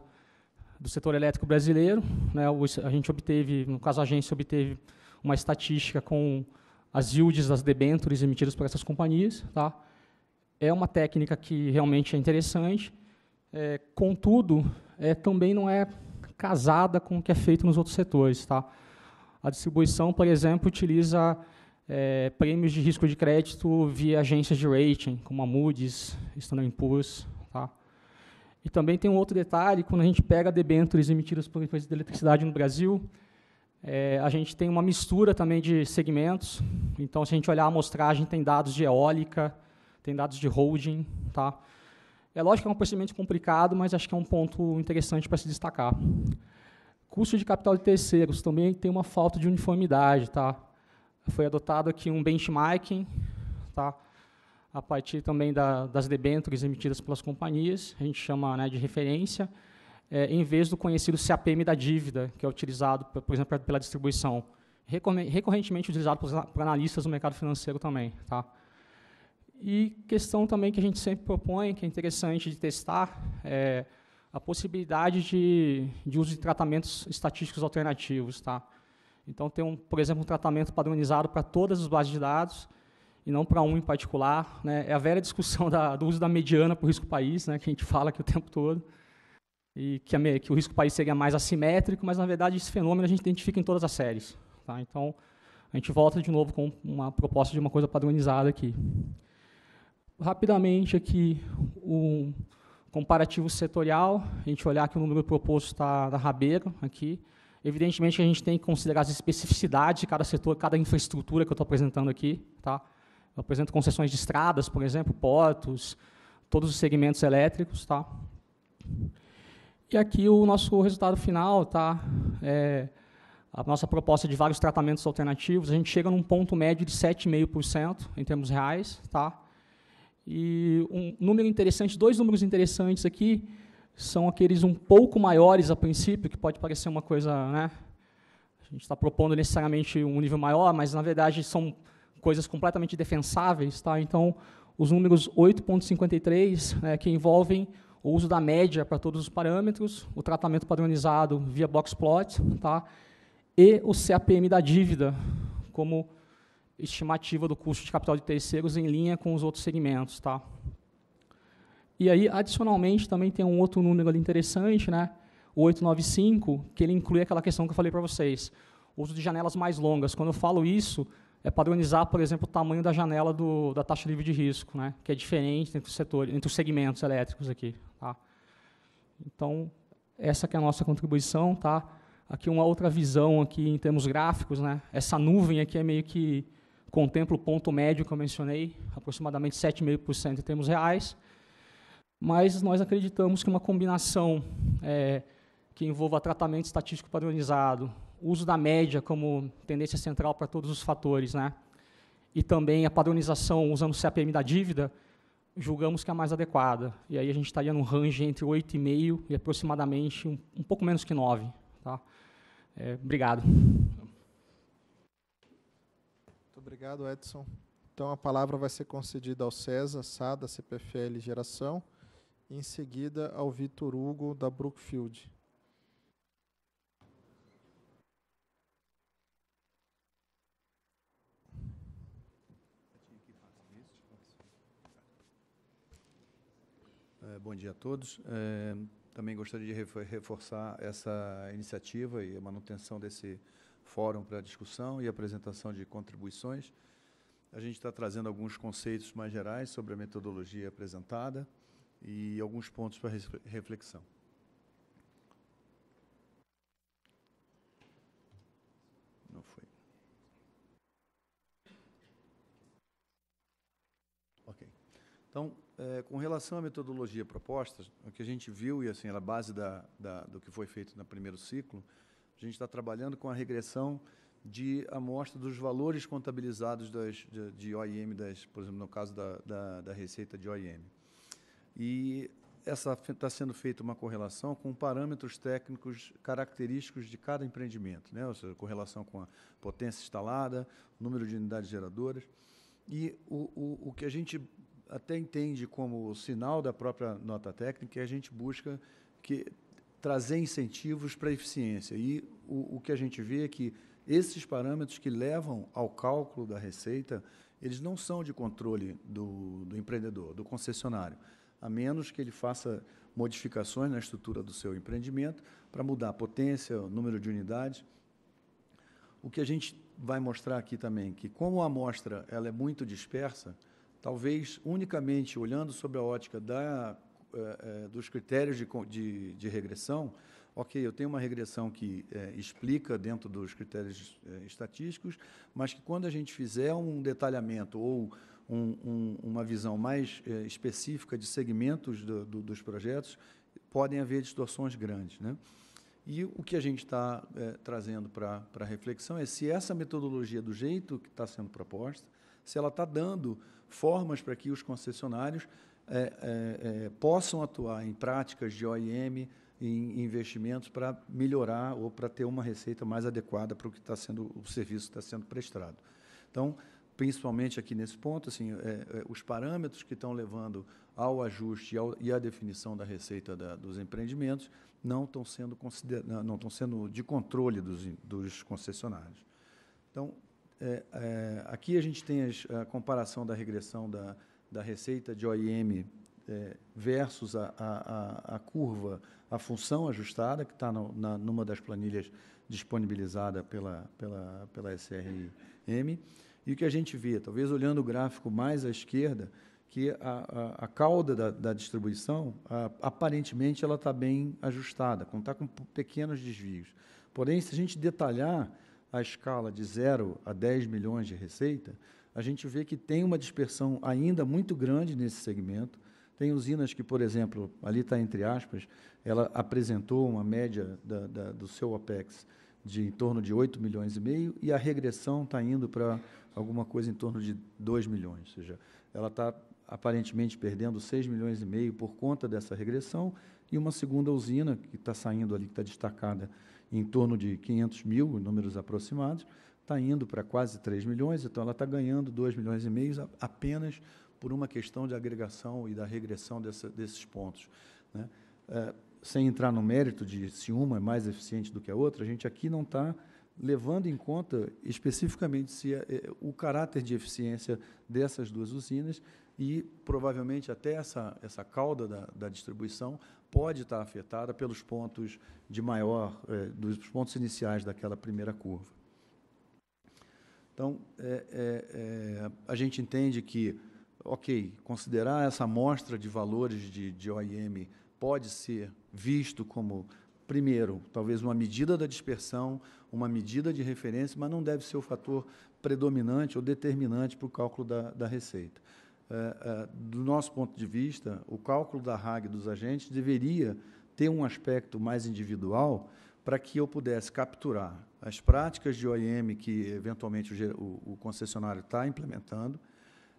[SPEAKER 5] do setor elétrico brasileiro, né, a gente obteve, no caso a agência obteve uma estatística com as yields das debêntures emitidas por essas companhias, tá? É uma técnica que realmente é interessante, é, contudo, é, também não é casada com o que é feito nos outros setores, tá? A distribuição, por exemplo, utiliza é, prêmios de risco de crédito via agências de rating, como a Moody's, Standard Poor's, tá? E também tem um outro detalhe, quando a gente pega debêntures emitidas por empresas de eletricidade no Brasil, é, a gente tem uma mistura também de segmentos. Então, se a gente olhar a amostragem, tem dados de eólica, tem dados de holding. Tá? É lógico que é um procedimento complicado, mas acho que é um ponto interessante para se destacar. Custo de capital de terceiros também tem uma falta de uniformidade. Tá? Foi adotado aqui um benchmarking, tá? a partir também da, das debêntures emitidas pelas companhias, a gente chama né, de referência, é, em vez do conhecido CAPM da dívida, que é utilizado, por exemplo, pela distribuição, recorrentemente utilizado por, analistas do mercado financeiro também. Tá? E questão também que a gente sempre propõe, que é interessante de testar, é a possibilidade de, de uso de tratamentos estatísticos alternativos. Tá? Então, tem, um, por exemplo, um tratamento padronizado para todas as bases de dados, e não para um em particular. Né? É a velha discussão [laughs] da, do uso da mediana para o risco país, né, que a gente fala aqui o tempo todo, e que, a, que o risco país seria mais assimétrico, mas, na verdade, esse fenômeno a gente identifica em todas as séries. Tá? Então, a gente volta de novo com uma proposta de uma coisa padronizada aqui. Rapidamente aqui, o comparativo setorial, a gente olhar que o número proposto está na rabeira aqui, Evidentemente, a gente tem que considerar as especificidades de cada setor, cada infraestrutura que eu estou apresentando aqui. Tá? apresenta concessões de estradas, por exemplo, portos, todos os segmentos elétricos, tá? E aqui o nosso resultado final, tá? É, a nossa proposta de vários tratamentos alternativos, a gente chega num ponto médio de 7,5% em termos reais, tá? E um número interessante, dois números interessantes aqui, são aqueles um pouco maiores a princípio, que pode parecer uma coisa, né? A gente está propondo necessariamente um nível maior, mas na verdade são coisas completamente defensáveis. Tá? Então, os números 8.53, né, que envolvem o uso da média para todos os parâmetros, o tratamento padronizado via boxplot, tá? e o CAPM da dívida, como estimativa do custo de capital de terceiros em linha com os outros segmentos. Tá? E aí, adicionalmente, também tem um outro número ali interessante, né? o 895, que ele inclui aquela questão que eu falei para vocês, uso de janelas mais longas. Quando eu falo isso, é padronizar, por exemplo, o tamanho da janela do, da taxa livre de risco, né, que é diferente entre os setores, entre os segmentos elétricos aqui. Tá? Então, essa que é a nossa contribuição, tá? Aqui uma outra visão aqui em termos gráficos, né? Essa nuvem aqui é meio que contempla o ponto médio que eu mencionei, aproximadamente 7,5% em termos reais. Mas nós acreditamos que uma combinação é, que envolva tratamento estatístico padronizado, uso da média como tendência central para todos os fatores, né? e também a padronização usando o CAPM da dívida, julgamos que é a mais adequada. E aí a gente estaria num range entre 8,5 e aproximadamente um, um, pouco menos que 9. Tá? É, obrigado. Muito
[SPEAKER 1] obrigado, Edson. Então a palavra vai ser concedida ao César, SADA, CPFL Geração, e em seguida ao Vitor Hugo, da Brookfield.
[SPEAKER 6] Eh, bom dia a todos. Eh, também gostaria de reforçar essa iniciativa e a manutenção desse fórum para discussão e apresentação de contribuições. A gente está trazendo alguns conceitos mais gerais sobre a metodologia apresentada e alguns pontos para reflexão. Não foi. Ok. Então, é, com relação à metodologia proposta, o que a gente viu, e assim, a base da, da, do que foi feito no primeiro ciclo, a gente está trabalhando com a regressão de amostra dos valores contabilizados das, de, de, OIM, das, por exemplo, no caso da, da, da receita de OIM. E essa está sendo feita uma correlação com parâmetros técnicos característicos de cada empreendimento, né? ou seja, correlação com a potência instalada, número de unidades geradoras. E o, o, o que a gente até entende como sinal da própria nota técnica, a gente busca que trazer incentivos para a eficiência. E o, o que a gente vê é que esses parâmetros que levam ao cálculo da receita, eles não são de controle do, do empreendedor, do concessionário, a menos que ele faça modificações na estrutura do seu empreendimento para mudar a potência, o número de unidades. O que a gente vai mostrar aqui também, é que como a amostra ela é muito dispersa, talvez unicamente olhando sob a ótica da, eh, eh, dos critérios de, de, de, regressão, ok, eu tenho uma regressão que eh, explica dentro dos critérios estatísticos, mas que quando a gente fizer um detalhamento ou um, um, uma visão mais específica de segmentos do, do, dos projetos, podem haver distorções grandes. Né? E o que a gente está trazendo para reflexão é se essa metodologia, do jeito que está sendo proposta, se ela está dando formas para que os concessionários é, é, é possam atuar em práticas de OIM, em investimentos para melhorar ou para ter uma receita mais adequada para o que está sendo o serviço que está sendo prestado. Então, principalmente aqui nesse ponto, assim, é, é, os parâmetros que estão levando ao ajuste e, ao, e à definição da receita da, dos empreendimentos não estão sendo não estão sendo de controle dos, dos concessionários. Então, é, é, aqui a gente tem a, a comparação da regressão da, da receita de OIM é, versus a, a, a, curva, a função ajustada, que está numa das planilhas disponibilizada pela, pela, pela SRM. E o que a gente vê, talvez olhando o gráfico mais à esquerda, que a, a, a cauda da, da distribuição, a, aparentemente, ela está bem ajustada, está com pequenos desvios. Porém, se a gente detalhar, a escala de 0 a 10 milhões de receita, a gente vê que tem uma dispersão ainda muito grande nesse segmento. Tem usinas que, por exemplo, ali está entre aspas, ela apresentou uma média da, da, do seu OPEX de em torno de 8 milhões e meio e a regressão está indo para alguma coisa em torno de 2 milhões, ou seja, ela está aparentemente perdendo 6 milhões e meio por conta dessa regressão e uma segunda usina que está saindo ali, que está destacada em torno de 500 mil, números aproximados, está indo para quase 3 milhões, então ela está ganhando 2 milhões e meio apenas por uma questão de agregação e da regressão dessa, desses pontos. Né? É, sem entrar no mérito de se uma é mais eficiente do que a outra, a gente aqui não está levando em conta especificamente se é, é, o caráter de eficiência dessas duas usinas e provavelmente até essa, essa cauda da, da distribuição pode estar afetada pelos pontos de maior, é, dos pontos iniciais daquela primeira curva. Então, é, é, é, a gente entende que, ok, considerar essa amostra de valores de, de OIM pode ser visto como, primeiro, talvez uma medida da dispersão, uma medida de referência, mas não deve ser o fator predominante ou determinante para o cálculo da, da receita. É, é, do nosso ponto de vista, o cálculo da RAG dos agentes deveria ter um aspecto mais individual para que eu pudesse capturar as práticas de OIM que, eventualmente, o, o, concessionário está implementando,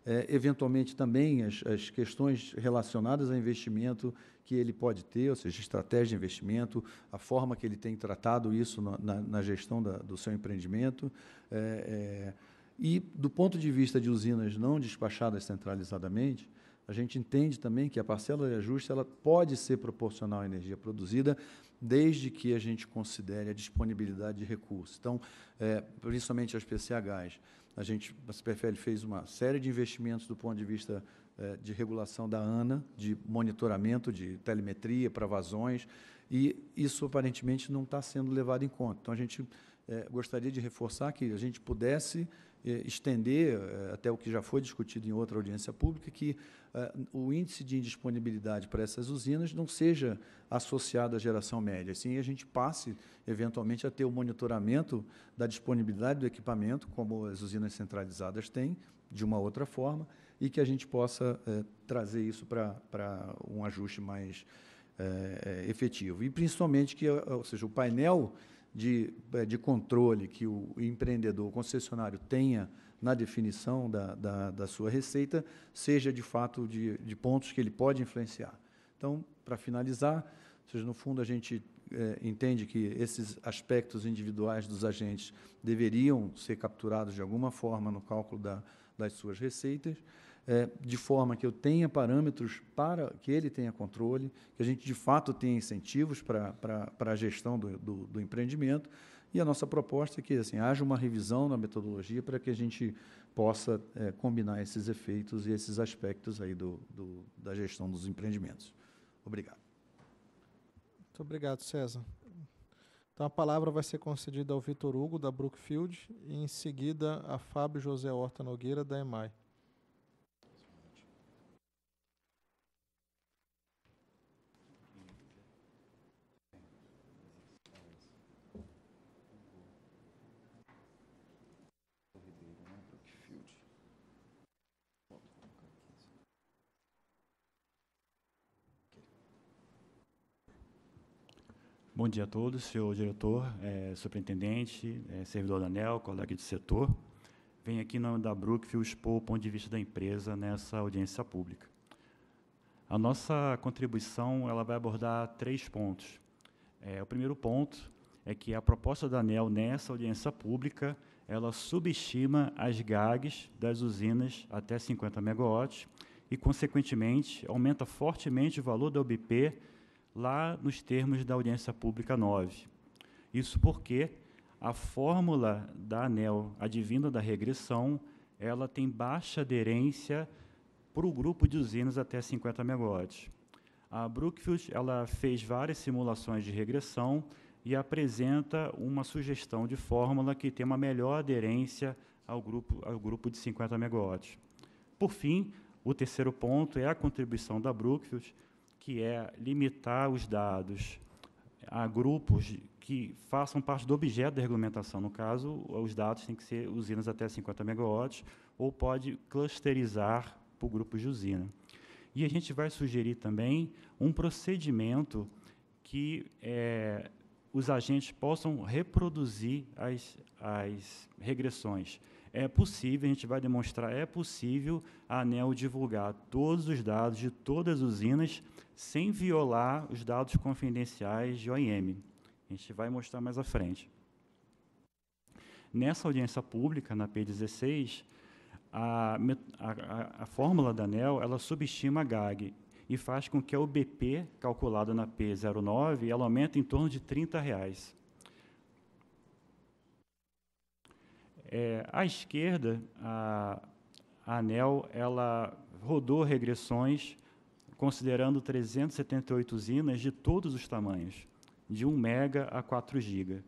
[SPEAKER 6] é, eventualmente também as, as, questões relacionadas ao investimento que ele pode ter, ou seja, estratégia de investimento, a forma que ele tem tratado isso na, na, na gestão da, do seu empreendimento, é, é, e, do ponto de vista de usinas não despachadas centralizadamente, a gente entende também que a parcela de ajuste ela pode ser proporcional à energia produzida, desde que a gente considere a disponibilidade de recursos. Então, é, principalmente as PCHs. A gente, a CPFL fez uma série de investimentos do ponto de vista é, de regulação da ANA, de monitoramento, de telemetria para vazões, e isso aparentemente não está sendo levado em conta. Então, a gente é, gostaria de reforçar que a gente pudesse eh, estender eh, até o que já foi discutido em outra audiência pública, que eh, o índice de indisponibilidade para essas usinas não seja associado à geração média, assim a gente passe, eventualmente, a ter o monitoramento da disponibilidade do equipamento, como as usinas centralizadas têm, de uma outra forma, e que a gente possa trazer isso para um ajuste mais efetivo. E, principalmente, que ou seja, o painel de, eh, de controle que o empreendedor, o concessionário tenha na definição da, da, da sua receita, seja de fato de, de pontos que ele pode influenciar. Então, para finalizar, seja, no fundo a gente é, entende que esses aspectos individuais dos agentes deveriam ser capturados de alguma forma no cálculo da, das suas receitas é, de forma que eu tenha parâmetros para que ele tenha controle, que a gente de fato tenha incentivos para, para, a gestão do, do, do, empreendimento. E a nossa proposta é que assim, haja uma revisão na metodologia para que a gente possa é, combinar esses efeitos e esses aspectos aí do, do, da gestão dos empreendimentos. Obrigado.
[SPEAKER 1] Muito obrigado, César. Então a palavra vai ser concedida ao Vitor Hugo, da Brookfield, e em seguida a Fábio José Horta Nogueira, da EMAI.
[SPEAKER 7] Bom dia a todos, senhor diretor, é, superintendente, é, servidor da ANEL, colega de setor. Venho aqui no nome da Brookfield expor o ponto de vista da empresa nessa audiência pública. A nossa contribuição ela vai abordar três pontos. É, o primeiro ponto é que a proposta da ANEL nessa audiência pública ela subestima as GAGs das usinas até 50 megawatts e, consequentemente, aumenta fortemente o valor da OBP lá nos termos da Audiência Pública 9. Isso porque a fórmula da ANEL advinda da regressão, ela tem baixa aderência para o grupo de usinas até 50 megawatts. A Brookfield ela fez várias simulações de regressão e apresenta uma sugestão de fórmula que tem uma melhor aderência ao grupo, ao grupo de 50 megawatts. Por fim, o terceiro ponto é a contribuição da Brookfield, que é limitar os dados a grupos que façam parte do objeto da regulamentação. No caso, os dados têm que ser usinas até 50 megawatts, ou pode clusterizar por grupos de usina. E a gente vai sugerir também um procedimento que é, os agentes possam reproduzir as, as regressões. É possível, a gente vai demonstrar, é possível a ANEL divulgar todos os dados de todas as usinas sem violar os dados confidenciais de OIM. A gente vai mostrar mais à frente. Nessa audiência pública, na P16, a, a, a fórmula da ANEL ela subestima a GAG e faz com que a UBP, calculada na P09, ela aumente em torno de R$ 30. Reais. É, à esquerda, a, a ANEL ela rodou regressões considerando 378 usinas de todos os tamanhos, de 1 mega a 4 giga.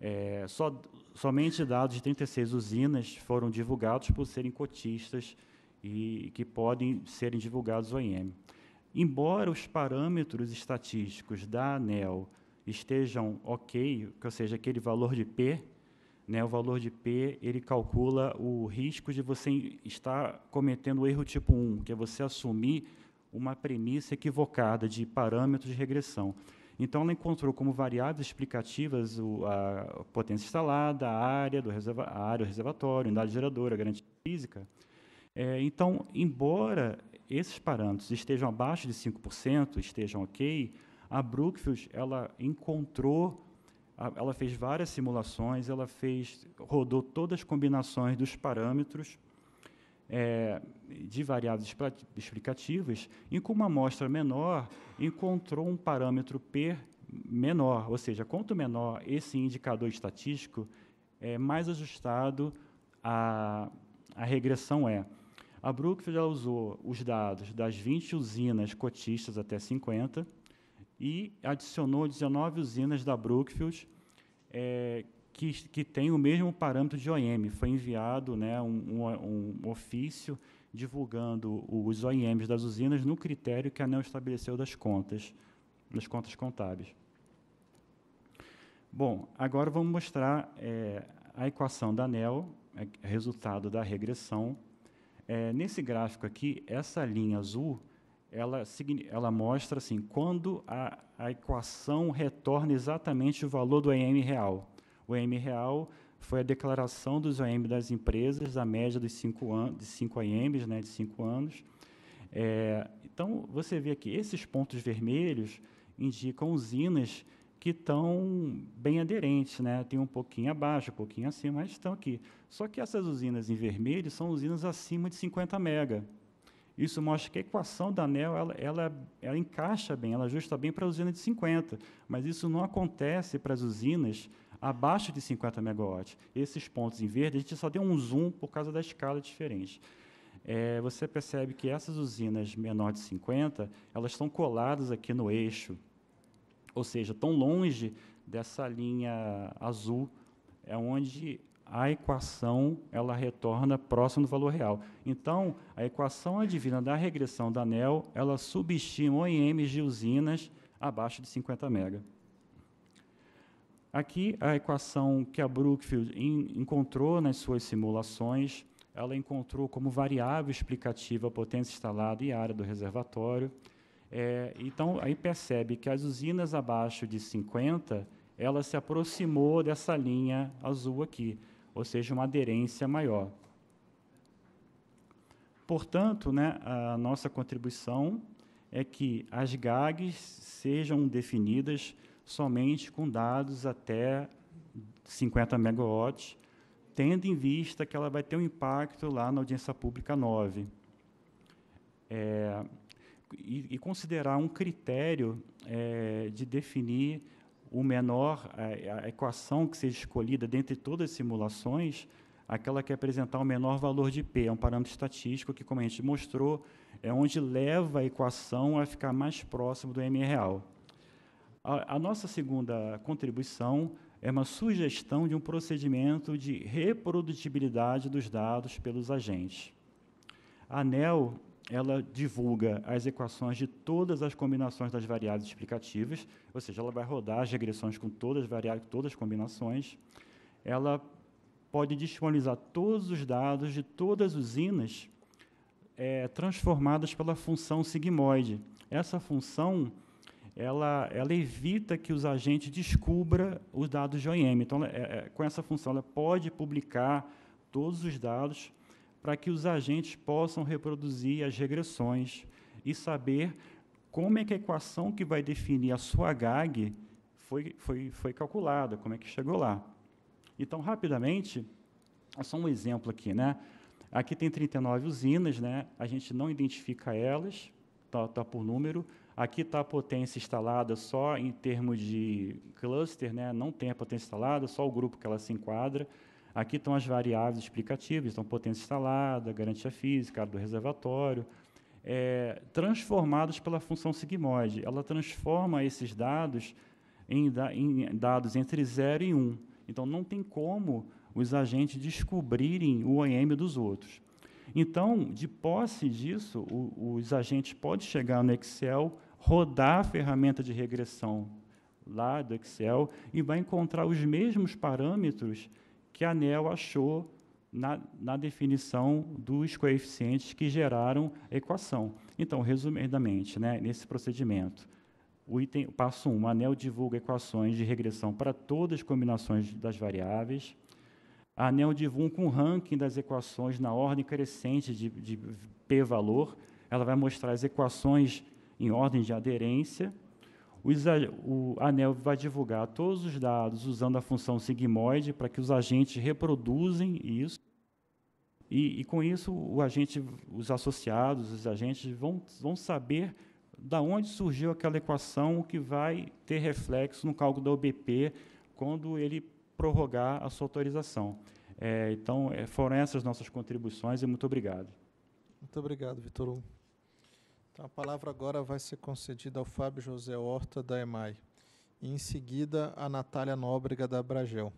[SPEAKER 7] É, só, somente dados de 36 usinas foram divulgados por serem cotistas e que podem serem divulgados ao IEM. Embora os parâmetros estatísticos da ANEL estejam ok, ou seja, aquele valor de P, né, o valor de P ele calcula o risco de você estar cometendo o erro tipo 1, que é você assumir uma premissa equivocada de parâmetros de regressão. Então, ela encontrou como variáveis explicativas o, a potência instalada, a área do, reserva, a área do reservatório, unidade geradora, a garantia física. É, então, embora esses parâmetros estejam abaixo de 5%, estejam ok, a Brookfield ela encontrou, a, ela fez várias simulações, ela fez, rodou todas as combinações dos parâmetros é, de variáveis explicativas, em que uma amostra menor encontrou um parâmetro P menor, ou seja, quanto menor esse indicador estatístico, é, mais ajustado a, a regressão é. A Brookfield já usou os dados das 20 usinas cotistas até 50 e adicionou 19 usinas da Brookfield é, que, que tem o mesmo parâmetro de OIM. Foi enviado né, um, um, ofício divulgando os OIMs das usinas no critério que a ANEL estabeleceu das contas, das contas contábeis. Bom, agora vamos mostrar é, a equação da ANEL, é, resultado da regressão. É, nesse gráfico aqui, essa linha azul, ela, ela mostra assim, quando a, a equação retorna exatamente o valor do OIM real. O em real foi a declaração dos OM das empresas, a média dos cinco anos de 5 AMs, né, de 5 anos. É, então, você vê aqui, esses pontos vermelhos indicam usinas que estão bem aderentes, né? tem um pouquinho abaixo, um pouquinho acima, mas estão aqui. Só que essas usinas em vermelho são usinas acima de 50 mega. Isso mostra que a equação da ANEL ela, ela, ela encaixa bem, ela ajusta bem para a usina de 50, mas isso não acontece para as usinas abaixo de 50 megawatts. Esses pontos em verde, a gente só deu um zoom por causa da escala diferente. É, você percebe que essas usinas menor de 50, elas estão coladas aqui no eixo, ou seja, tão longe dessa linha azul, é onde a equação ela retorna próximo do valor real. Então, a equação adivinha é da regressão da ANEL, ela subestima OEMs de usinas abaixo de 50 mega. Aqui, a equação que a Brookfield encontrou nas suas simulações, ela encontrou como variável explicativa a potência instalada e a área do reservatório. É, então, aí percebe que as usinas abaixo de 50, ela se aproximou dessa linha azul aqui, ou seja, uma aderência maior. Portanto, né, a nossa contribuição é que as GAGs sejam definidas somente com dados até 50 megawatts, tendo em vista que ela vai ter um impacto lá na audiência pública 9. É, e, e, considerar um critério é, de definir o menor, a, é, a, equação que seja escolhida dentre todas as simulações, aquela que apresentar o menor valor de P, é um parâmetro estatístico que, como a gente mostrou, é onde leva a equação a ficar mais próximo do M real. A, a nossa segunda contribuição é uma sugestão de um procedimento de reprodutibilidade dos dados pelos agentes. A ANEL ela divulga as equações de todas as combinações das variáveis explicativas, ou seja, ela vai rodar as regressões com todas as variáveis, todas as combinações. Ela pode disponibilizar todos os dados de todas as usinas é, transformadas pela função sigmoide. Essa função ela, ela evita que os agentes descubra os dados de OIM. Então, ela, é, é, com essa função, ela pode publicar todos os dados para que os agentes possam reproduzir as regressões e saber como é que a equação que vai definir a sua GAG foi, foi, foi calculada, como é que chegou lá. Então, rapidamente, é só um exemplo aqui, né? Aqui tem 39 usinas, né? A gente não identifica elas, está tá por número, Aqui está a potência instalada só em termos de cluster, né? não tem a potência instalada, só o grupo que ela se enquadra. Aqui estão as variáveis explicativas, então potência instalada, garantia física, área do reservatório, é, transformados pela função sigmoide. Ela transforma esses dados em, da, em dados entre 0 e 1. Um. Então, não tem como os agentes descobrirem o OM dos outros. Então, de posse disso, o, os agentes podem chegar no Excel, rodar a ferramenta de regressão lá do Excel e vai encontrar os mesmos parâmetros que a ANEL achou na, na definição dos coeficientes que geraram a equação. Então, resumidamente, né, nesse procedimento, o item, passo 1, um, a ANEL divulga equações de regressão para todas as combinações das variáveis anel de Wundt com ranking das equações na ordem crescente de, de p-valor. Ela vai mostrar as equações em ordem de aderência. O anel vai divulgar todos os dados usando a função sigmoide para que os agentes reproduzem isso. E, e com isso, agente, os associados, os agentes vão, vão saber da onde surgiu aquela equação que vai ter reflexo no cálculo da OBP quando ele prorrogar a sua autorização. É, então, é, foram essas nossas contribuições e muito obrigado.
[SPEAKER 1] Muito obrigado, Vitor. Então, a palavra agora vai ser concedida ao Fábio José Horta, da EMAI. E, em seguida, a Natália Nóbrega, da Abragel.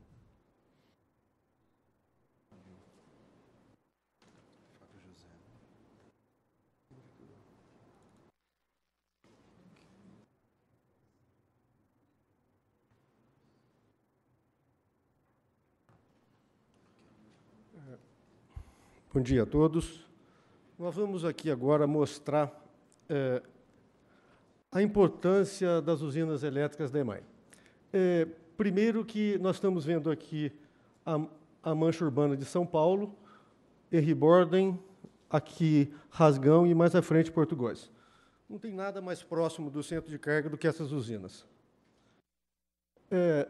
[SPEAKER 8] Bom dia a todos. Nós vamos aqui agora mostrar é, a importância das usinas elétricas da EMAI. É, primeiro que nós estamos vendo aqui a, a mancha urbana de São Paulo, Erriborden, aqui Rasgão e mais à frente Portugóis. Não tem nada mais próximo do centro de carga do que essas usinas. É,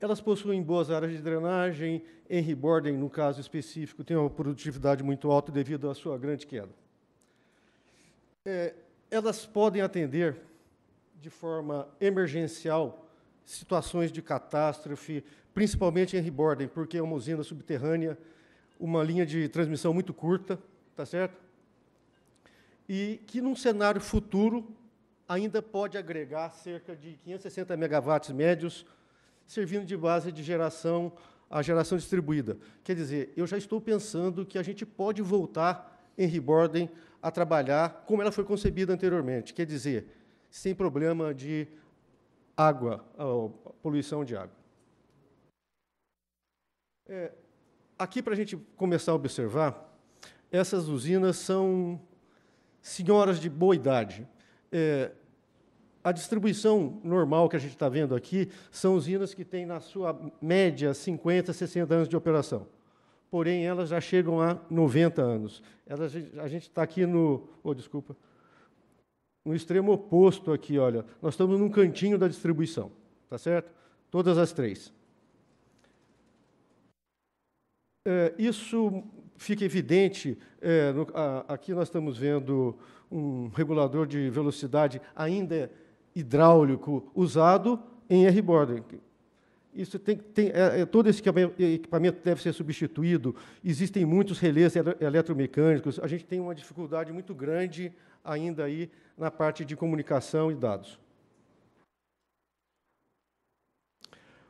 [SPEAKER 8] elas possuem boas áreas de drenagem, em Borden, no caso específico, tem uma produtividade muito alta devido à sua grande queda. É, elas podem atender de forma emergencial situações de catástrofe, principalmente em Borden, porque é uma usina subterrânea, uma linha de transmissão muito curta, tá certo? E que num cenário futuro ainda pode agregar cerca de 560 megawatts médios servindo de base de geração a geração distribuída. Quer dizer, eu já estou pensando que a gente pode voltar em rebording a trabalhar como ela foi concebida anteriormente. Quer dizer, sem problema de água, poluição de água. É, aqui, para a gente começar a observar, essas usinas são senhoras de boa idade. É, a distribuição normal que a gente está vendo aqui são usinas que têm, na sua média, 50, 60 anos de operação. Porém, elas já chegam a 90 anos. Elas, a gente está aqui no... Oh, desculpa. No extremo oposto aqui, olha. Nós estamos num cantinho da distribuição, tá certo? Todas as três. É, isso fica evidente, é, no, a, aqui nós estamos vendo um regulador de velocidade ainda hidráulico usado em Airborne. Isso tem, tem, é, é todo esse equipamento deve ser substituído. Existem muitos relés eletromecânicos. A gente tem uma dificuldade muito grande ainda aí na parte de comunicação e dados.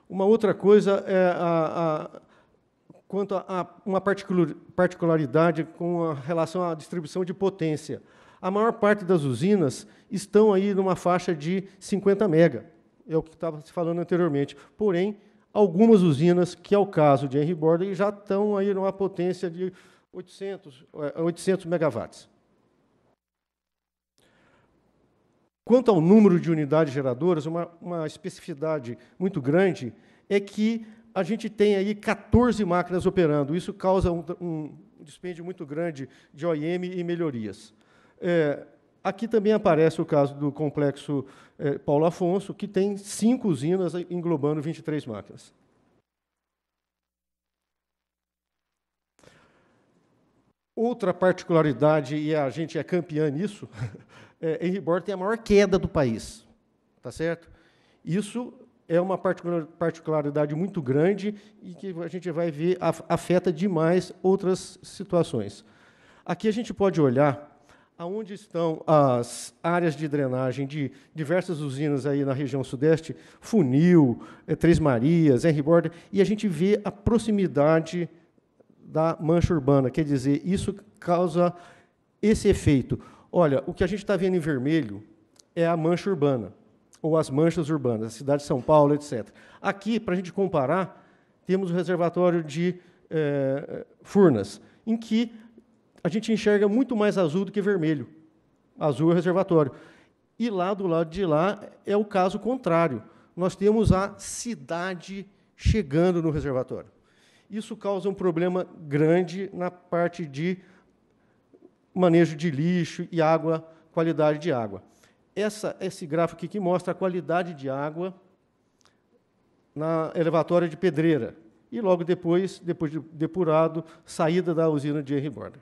[SPEAKER 8] Uma outra coisa é a, a, quanto a, a uma particularidade com relação à distribuição de potência a maior parte das usinas estão aí numa faixa de 50 mega, é o que estava se falando anteriormente. Porém, algumas usinas, que é o caso de Henry Borden, já estão aí numa potência de 800, 800 eh, megawatts. Quanto ao número de unidades geradoras, uma, uma especificidade muito grande é que a gente tem aí 14 máquinas operando. Isso causa um, um dispêndio muito grande de OIM e melhorias. É, aqui também aparece o caso do complexo é, Paulo Afonso, que tem cinco usinas englobando 23 máquinas. Outra particularidade, e a gente é campeã nisso, [laughs] é, tem a maior queda do país. Tá certo? Isso é uma particularidade muito grande e que a gente vai ver afeta demais outras situações. Aqui a gente pode olhar aonde estão as áreas de drenagem de diversas usinas aí na região sudeste, Funil, é, Três Marias, Henry Borda, e a gente vê a proximidade da mancha urbana. Quer dizer, isso causa esse efeito. Olha, o que a gente está vendo em vermelho é a mancha urbana, ou as manchas urbanas, a cidade de São Paulo, etc. Aqui, para a gente comparar, temos o reservatório de eh, eh, Furnas, em que a gente enxerga muito mais azul do que vermelho. Azul é reservatório. E lá do lado de lá é o caso contrário. Nós temos a cidade chegando no reservatório. Isso causa um problema grande na parte de manejo de lixo e água, qualidade de água. Essa, esse gráfico aqui que mostra a qualidade de água na elevatória de Pedreira. E logo depois, depois de depurado, saída da usina de Henry Borda.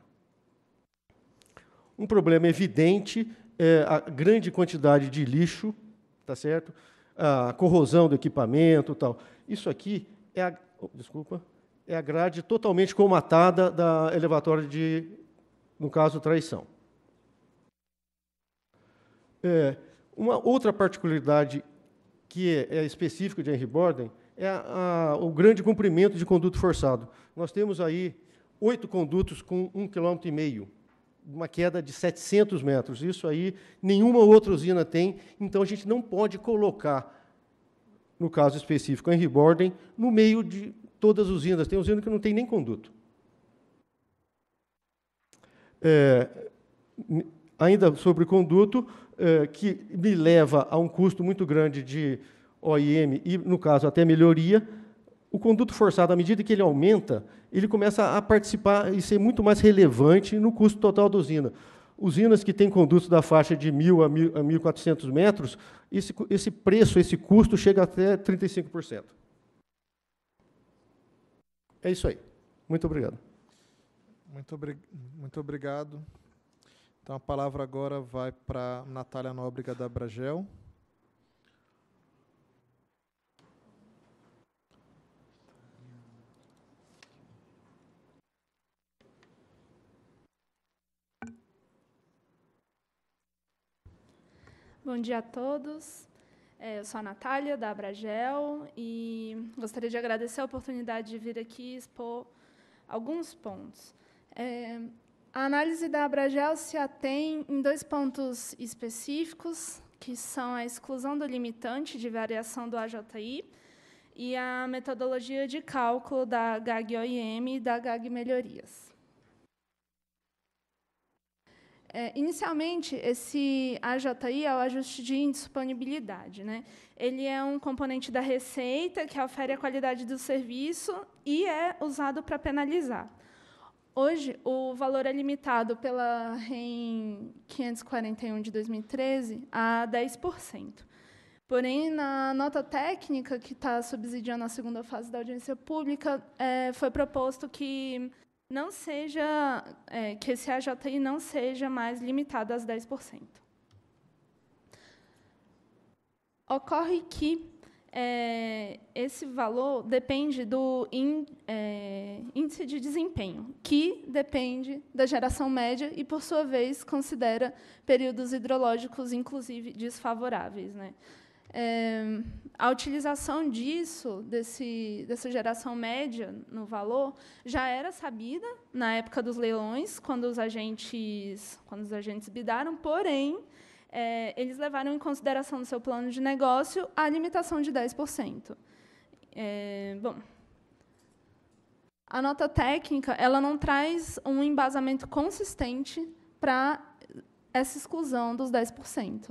[SPEAKER 8] Um problema evidente é a grande quantidade de lixo, tá certo? A corrosão do equipamento, tal. Isso aqui é a, oh, desculpa, é a grade totalmente comatada da elevatória de, no caso, traição. É, uma outra particularidade que é, é específica de Henry Borden é a, a, o grande comprimento de conduto forçado. Nós temos aí oito condutos com um quilômetro e meio uma queda de 700 metros. Isso aí nenhuma outra usina tem, então a gente não pode colocar, no caso específico, Henry Borden no meio de todas as usinas. Tem usina que não tem nem conduto. É, ainda sobre conduto, é, que me leva a um custo muito grande de OIM e, no caso, até melhoria, o conduto forçado, à medida que ele aumenta, ele começa a participar e ser muito mais relevante no custo total da usina. Usinas que têm condutos da faixa de 1.000 a 1.400 metros, esse, esse preço, esse custo chega até 35%. É isso aí. Muito obrigado.
[SPEAKER 1] Muito, obri muito obrigado. Então, a palavra agora vai para Natália Nóbrega da Bragel.
[SPEAKER 9] Bom dia a todos. É, eu sou a Natália, da Abragel, e gostaria de agradecer a oportunidade de vir aqui expor alguns pontos. É, a análise da Abragel se atém em dois pontos específicos, que são a exclusão do limitante de variação do AJI e a metodologia de cálculo da GAG-OIM e da GAG-Melhorias. É, inicialmente, esse AJI é o ajuste de indisponibilidade. Né? Ele é um componente da receita que oferece a qualidade do serviço e é usado para penalizar. Hoje, o valor é limitado pela REM 541 de 2013 a 10%. Porém, na nota técnica que está subsidiando a segunda fase da audiência pública, é, foi proposto que não seja é, que esse AJI não seja mais limitado às 10%. Ocorre que é, esse valor depende do in, é, índice de desempenho, que depende da geração média e, por sua vez, considera períodos hidrológicos, inclusive, desfavoráveis. Né? É, a utilização disso, desse, dessa geração média no valor, já era sabida na época dos leilões, quando os agentes, quando os agentes bidaram, porém, é, eles levaram em consideração no seu plano de negócio a limitação de 10%. É, eh, bom, a nota técnica ela não traz um embasamento consistente para essa exclusão dos 10%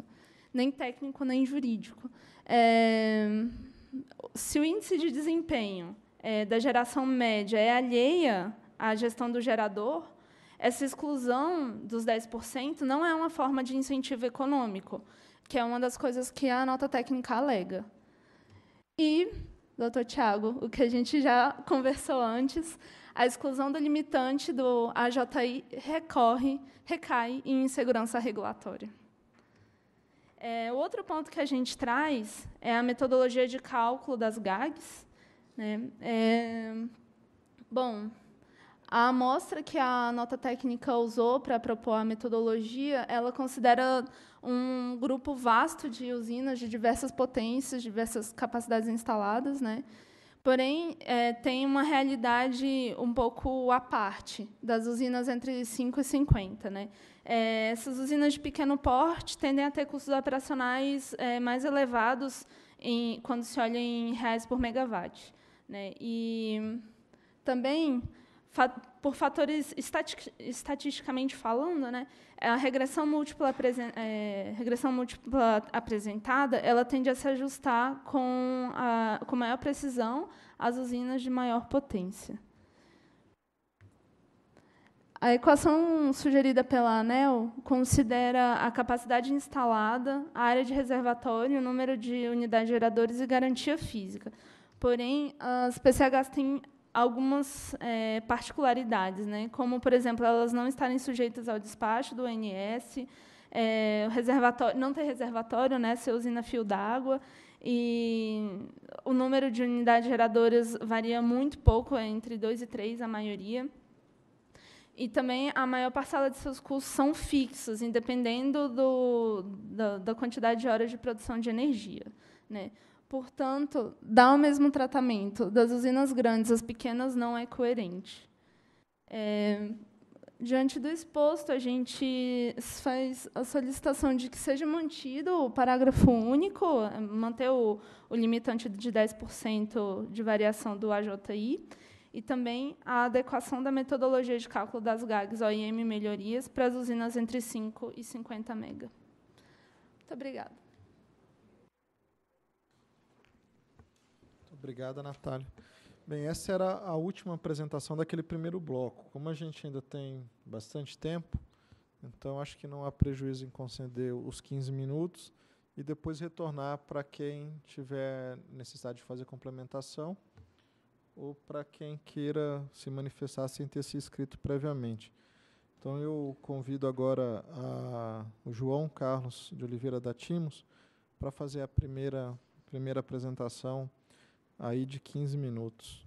[SPEAKER 9] nem técnico, nem jurídico. É, se o índice de desempenho é, da geração média é alheia à gestão do gerador, essa exclusão dos 10% não é uma forma de incentivo econômico, que é uma das coisas que a nota técnica alega. E, doutor Tiago, o que a gente já conversou antes, a exclusão do limitante do AJI recorre, recai em insegurança regulatória. É, outro ponto que a gente traz é a metodologia de cálculo das GAGs. Né? É, bom, a amostra que a nota técnica usou para propor a metodologia, ela considera um grupo vasto de usinas de diversas potências, diversas capacidades instaladas, né? Porém, é, tem uma realidade um pouco à parte das usinas entre 5 e 50. Né? É, essas usinas de pequeno porte tendem a ter custos operacionais é, mais elevados em, quando se olha em reais por megawatt. Né? E também por fatores estatic, estatisticamente falando, né, a regressão múltipla, apresen, é, regressão múltipla apresentada, ela tende a se ajustar com, a, com maior precisão às usinas de maior potência. A equação sugerida pela ANEL considera a capacidade instalada, a área de reservatório, o número de unidades geradoras e garantia física. Porém, as PCHs têm algumas é, particularidades, né? como, por exemplo, elas não estarem sujeitas ao despacho do ONS, é, eh, reservatório, não ter reservatório, né? ser usina fio d'água, e o número de unidades geradoras varia muito pouco, é entre 2 e 3 a maioria. E também a maior parcela de seus custos são fixos, independendo do, da, da quantidade de horas de produção de energia. Né? Portanto, dar o mesmo tratamento das usinas grandes às pequenas não é coerente. É, diante do exposto, a gente faz a solicitação de que seja mantido o parágrafo único, é, manter o, o limitante de 10% de variação do AJI, e também a adequação da metodologia de cálculo das GAGs OIM melhorias para as usinas entre 5 e 50 mega. Muito obrigada.
[SPEAKER 1] Obrigada, Natália. Bem, essa era a última apresentação daquele primeiro bloco. Como a gente ainda tem bastante tempo, então acho que não há prejuízo em conceder os 15 minutos e depois retornar para quem tiver necessidade de fazer complementação ou para quem queira se manifestar sem ter se inscrito previamente. Então eu convido agora a, o João Carlos de Oliveira da Timos para fazer a primeira, primeira apresentação aí de 15 minutos.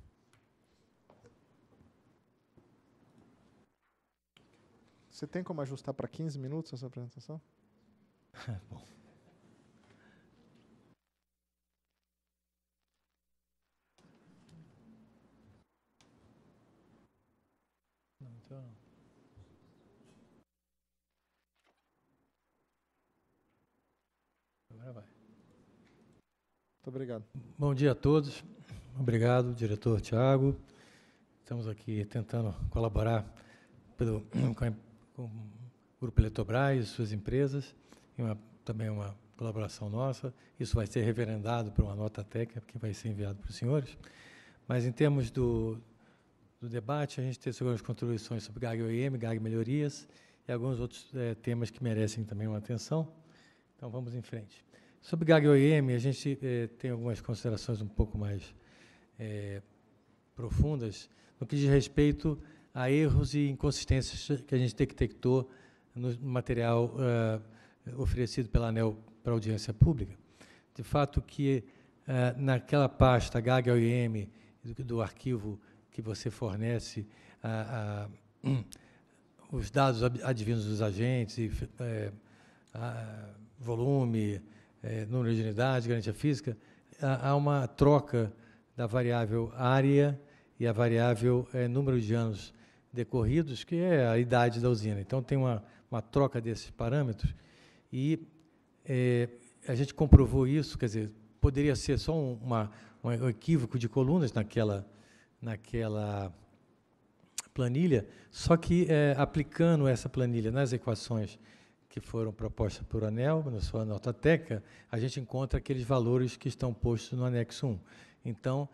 [SPEAKER 1] Você tem como ajustar para 15 minutos essa apresentação? [laughs] [laughs] Bom. Muito obrigado.
[SPEAKER 10] Bom dia a todos. Obrigado, diretor Tiago. Estamos aqui tentando colaborar pelo, [clears throat] com, com, o Grupo Eletrobras e suas empresas, e uma, também uma colaboração nossa. Isso vai ser reverendado por uma nota técnica que vai ser enviada para os senhores. Mas, em termos do, do debate, a gente tem algumas contribuições sobre GAG OIM, GAG Melhorias e alguns outros é, temas que merecem também uma atenção. Então, vamos em frente. Sobre GAG-OIM, a gente eh, tem algumas considerações um pouco mais eh, profundas no que diz respeito a erros e inconsistências que a gente detectou no material eh, oferecido pela ANEL para audiência pública. De fato que naquela pasta GAG-OIM, do, do arquivo que você fornece a, a, os dados advindos dos agentes, e, volume, é, número de unidades, garantia física, há, há uma troca da variável área e a variável é, número de anos decorridos, que é a idade da usina. Então, tem uma, uma troca desses parâmetros e é, a gente comprovou isso, quer dizer, poderia ser só uma, um equívoco de colunas naquela, naquela planilha, só que é, aplicando essa planilha nas equações que foram propostas por ANEL, na sua nota técnica, a gente encontra aqueles valores que estão postos no anexo 1. Então,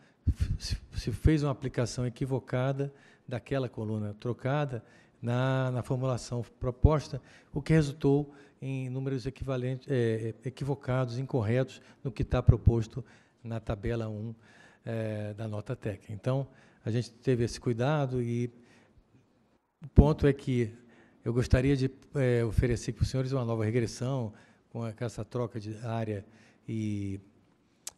[SPEAKER 10] se fez uma aplicação equivocada daquela coluna trocada na, na formulação proposta, o que resultou em números equivalentes, é, equivocados, incorretos, no que está proposto na tabela 1 é, da nota técnica. Então, a gente teve esse cuidado e o ponto é que eu gostaria de é, oferecer para os senhores uma nova regressão com essa troca de área e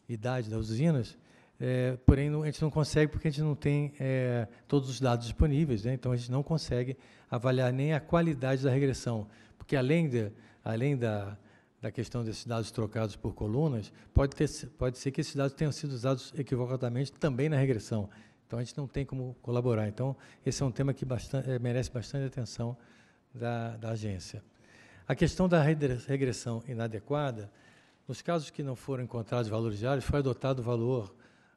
[SPEAKER 10] idade das usinas, é, porém não, a gente não consegue porque a gente não tem é, todos os dados disponíveis, né? então a gente não consegue avaliar nem a qualidade da regressão, porque além, de, além da, da questão desses dados trocados por colunas, pode, ter, pode ser que esses dados tenham sido usados equivocadamente também na regressão. Então a gente não tem como colaborar. Então esse é um tema que bastante, merece bastante atenção da, da agência. A questão da regressão inadequada, nos casos que não foram encontrados valores diários, foi adotado o valor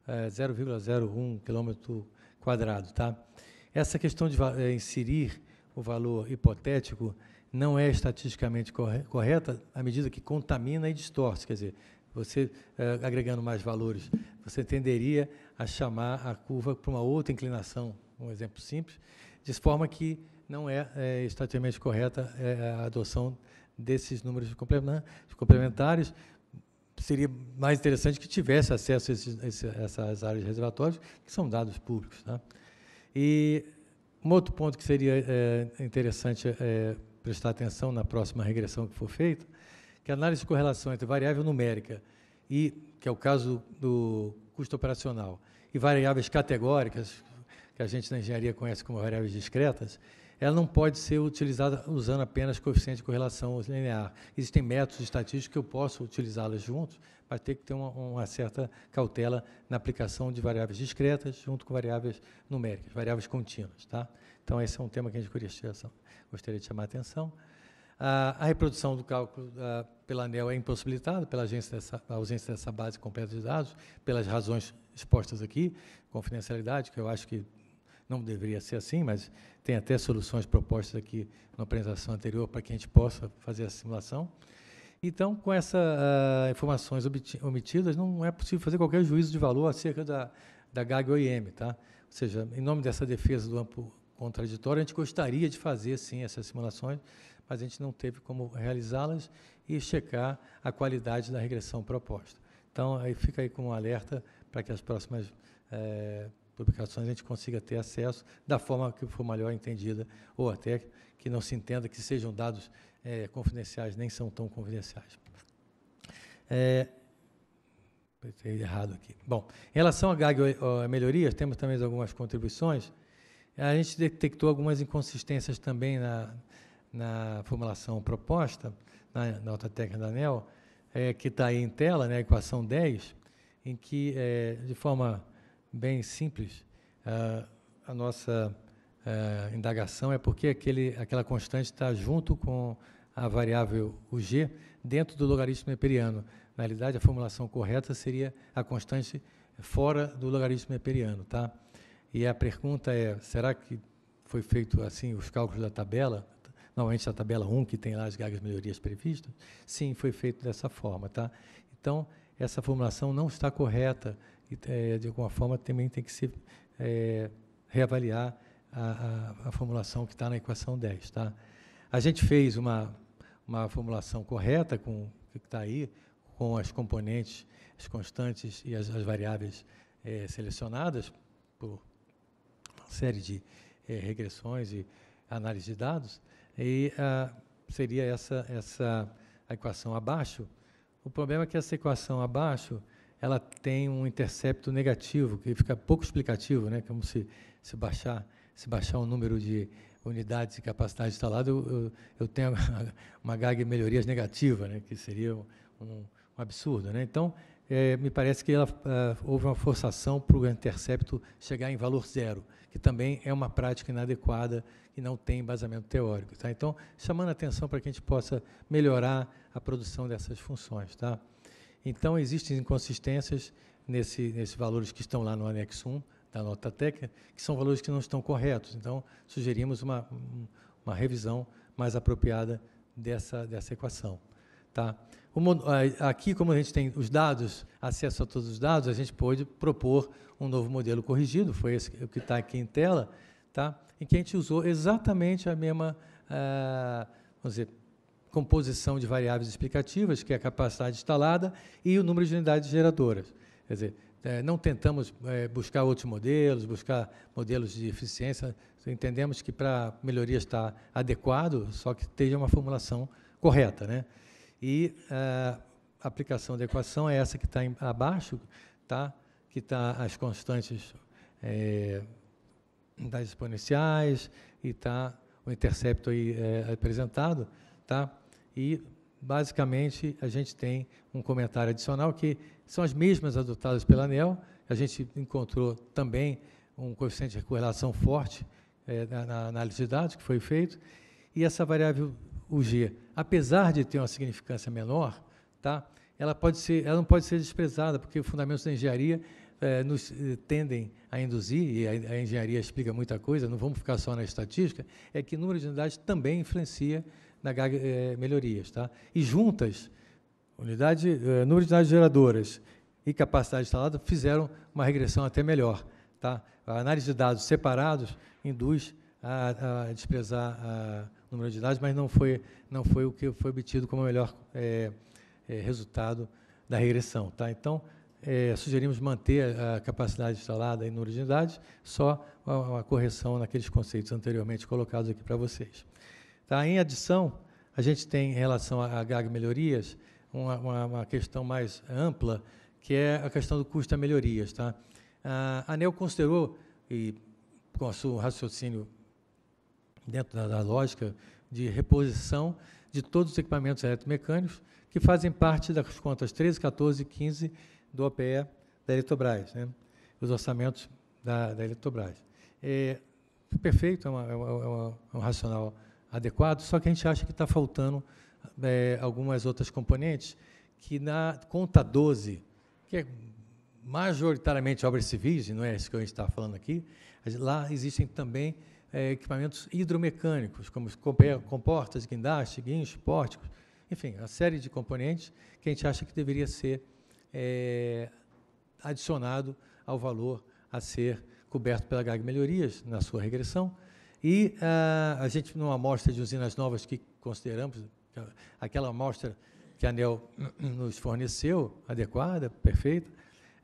[SPEAKER 10] é, 0,01 km quadrado. Tá? Essa questão de é, inserir o valor hipotético não é estatisticamente correta à medida que contamina e distorce. Quer dizer, você é, agregando mais valores, você tenderia a chamar a curva para uma outra inclinação, um exemplo simples, de forma que não é, é estatisticamente correta é, é a adoção desses números né, complementares. Seria mais interessante que tivesse acesso a, esses, a essas áreas reservatórias, que são dados públicos. Né? E um outro ponto que seria é, interessante é, prestar atenção na próxima regressão que for feita, que a análise de correlação entre variável numérica e, que é o caso do custo operacional, e variáveis categóricas, que a gente na engenharia conhece como variáveis discretas, ela não pode ser utilizada usando apenas coeficiente de correlação linear. Existem métodos estatísticos que eu posso utilizá-las juntos, mas tem que ter uma, uma, certa cautela na aplicação de variáveis discretas junto com variáveis numéricas, variáveis contínuas. Tá? Então, esse é um tema que a gente gostaria de chamar a atenção. A reprodução do cálculo ah, pela ANEL é impossibilitada pela dessa, ausência dessa base completa de dados, pelas razões expostas aqui, confidencialidade, que eu acho que não deveria ser assim, mas tem até soluções propostas aqui na apresentação anterior para que a gente possa fazer a simulação. Então, com essas uh, ah, informações omitidas, não é possível fazer qualquer juízo de valor acerca da, da GAG-OIM. Tá? Ou seja, em nome dessa defesa do amplo contraditório, a gente gostaria de fazer, sim, essas simulações, mas a gente não teve como realizá-las e checar a qualidade da regressão proposta. Então, aí fica aí com um alerta para que as próximas eh, publicações a gente consiga ter acesso da forma que for melhor entendida, ou até que não se entenda que sejam dados é, confidenciais, nem são tão confidenciais. É, errado aqui. Bom, em relação a GAG eh, eh, melhorias, temos também algumas contribuições. A gente detectou algumas inconsistências também na, na formulação proposta, na nota técnica da ANEL, é, que está aí em tela, na né, equação 10, em que, é, de forma bem simples, uh, a nossa uh, indagação é porque aquele, aquela constante está junto com a variável UG dentro do logaritmo neperiano. Na realidade, a formulação correta seria a constante fora do logaritmo neperiano, tá? E a pergunta é, será que foi feito assim os cálculos da tabela? Normalmente a tabela 1 que tem lá as gargas melhorias previstas? Sim, foi feito dessa forma, tá? Então, essa formulação não está correta e é, de alguma forma também tem que se é, reavaliar a, a, a, formulação que está na equação 10. Tá? A gente fez uma, uma formulação correta com o que está aí, com as componentes, as constantes e as, as variáveis é, selecionadas por uma série de é, regressões e análise de dados, e a, seria essa, essa equação abaixo. O problema é que essa equação abaixo ela tem um intercepto negativo, que fica pouco explicativo, né? como se, se baixar se baixar o número de unidades de capacidade instalada, eu, eu, eu tenho [laughs] uma GAG melhorias negativa, né? que seria um, um absurdo. Né? Então, é, me parece que ela, uh, houve uma forçação para o intercepto chegar em valor zero, que também é uma prática inadequada e não tem embasamento teórico. Tá? Então, chamando a atenção para que a gente possa melhorar a produção dessas funções. Tá? Então, existem inconsistências nesses nesse valores que estão lá no anexo 1 da nota técnica, que são valores que não estão corretos. Então, sugerimos uma, uma revisão mais apropriada dessa, dessa equação. Tá? aqui, como a gente tem os dados, acesso a todos os dados, a gente pode propor um novo modelo corrigido, foi esse que está aqui em tela, tá? em que a gente usou exatamente a mesma, eh, vamos dizer, composição de variáveis explicativas, que é a capacidade instalada, e o número de unidades geradoras. Quer dizer, é, não tentamos é, buscar outros modelos, buscar modelos de eficiência, entendemos que para melhoria está adequado, só que esteja uma formulação correta. Né? E é, a aplicação da equação é essa que está abaixo, tá? que está as constantes é, das exponenciais e está o intercepto aí é, apresentado, tá? e basicamente a gente tem um comentário adicional que são as mesmas adotadas pela ANEL, a gente encontrou também um coeficiente de correlação forte é, na, na, análise de dados que foi feito, e essa variável UG, apesar de ter uma significância menor, tá, ela, pode ser, ela não pode ser desprezada, porque os fundamentos da engenharia é, nos eh, tendem a induzir, e a, a engenharia explica muita coisa, não vamos ficar só na estatística, é que o número de unidades também influencia na GAG é, melhorias. Tá? E juntas, unidade, é, número de unidades geradoras e capacidade instalada fizeram uma regressão até melhor. Tá? A análise de dados separados induz a, a desprezar o número de unidades, mas não foi, não foi o que foi obtido como melhor é, resultado da regressão. Tá? Então, é, sugerimos manter a capacidade instalada e número de unidades, só uma, a correção naqueles conceitos anteriormente colocados aqui para vocês. Tá? Em adição, a gente tem, em relação a GAG melhorias, uma, uma, uma questão mais ampla, que é a questão do custo a melhorias. Tá? A ANEL considerou, e com o seu raciocínio dentro da, da lógica, de reposição de todos os equipamentos eletromecânicos que fazem parte das contas 13, 14 e 15 do OPE da Eletrobras, né? os orçamentos da, da Eletrobras. É, perfeito, é, uma, é, uma, é, é um racional adequado, só que a gente acha que está faltando é, algumas outras componentes, que na conta 12, que é majoritariamente obras civis, não é isso que a gente está falando aqui, lá existem também é, equipamentos hidromecânicos, como comportas, guindastes, guinchos, pórticos, enfim, a série de componentes que a gente acha que deveria ser é, adicionado ao valor a ser coberto pela GAG Melhorias na sua regressão, e uh, a gente, numa amostra de usinas novas que consideramos, é aquela amostra que a ANEL nos forneceu, adequada, perfeita,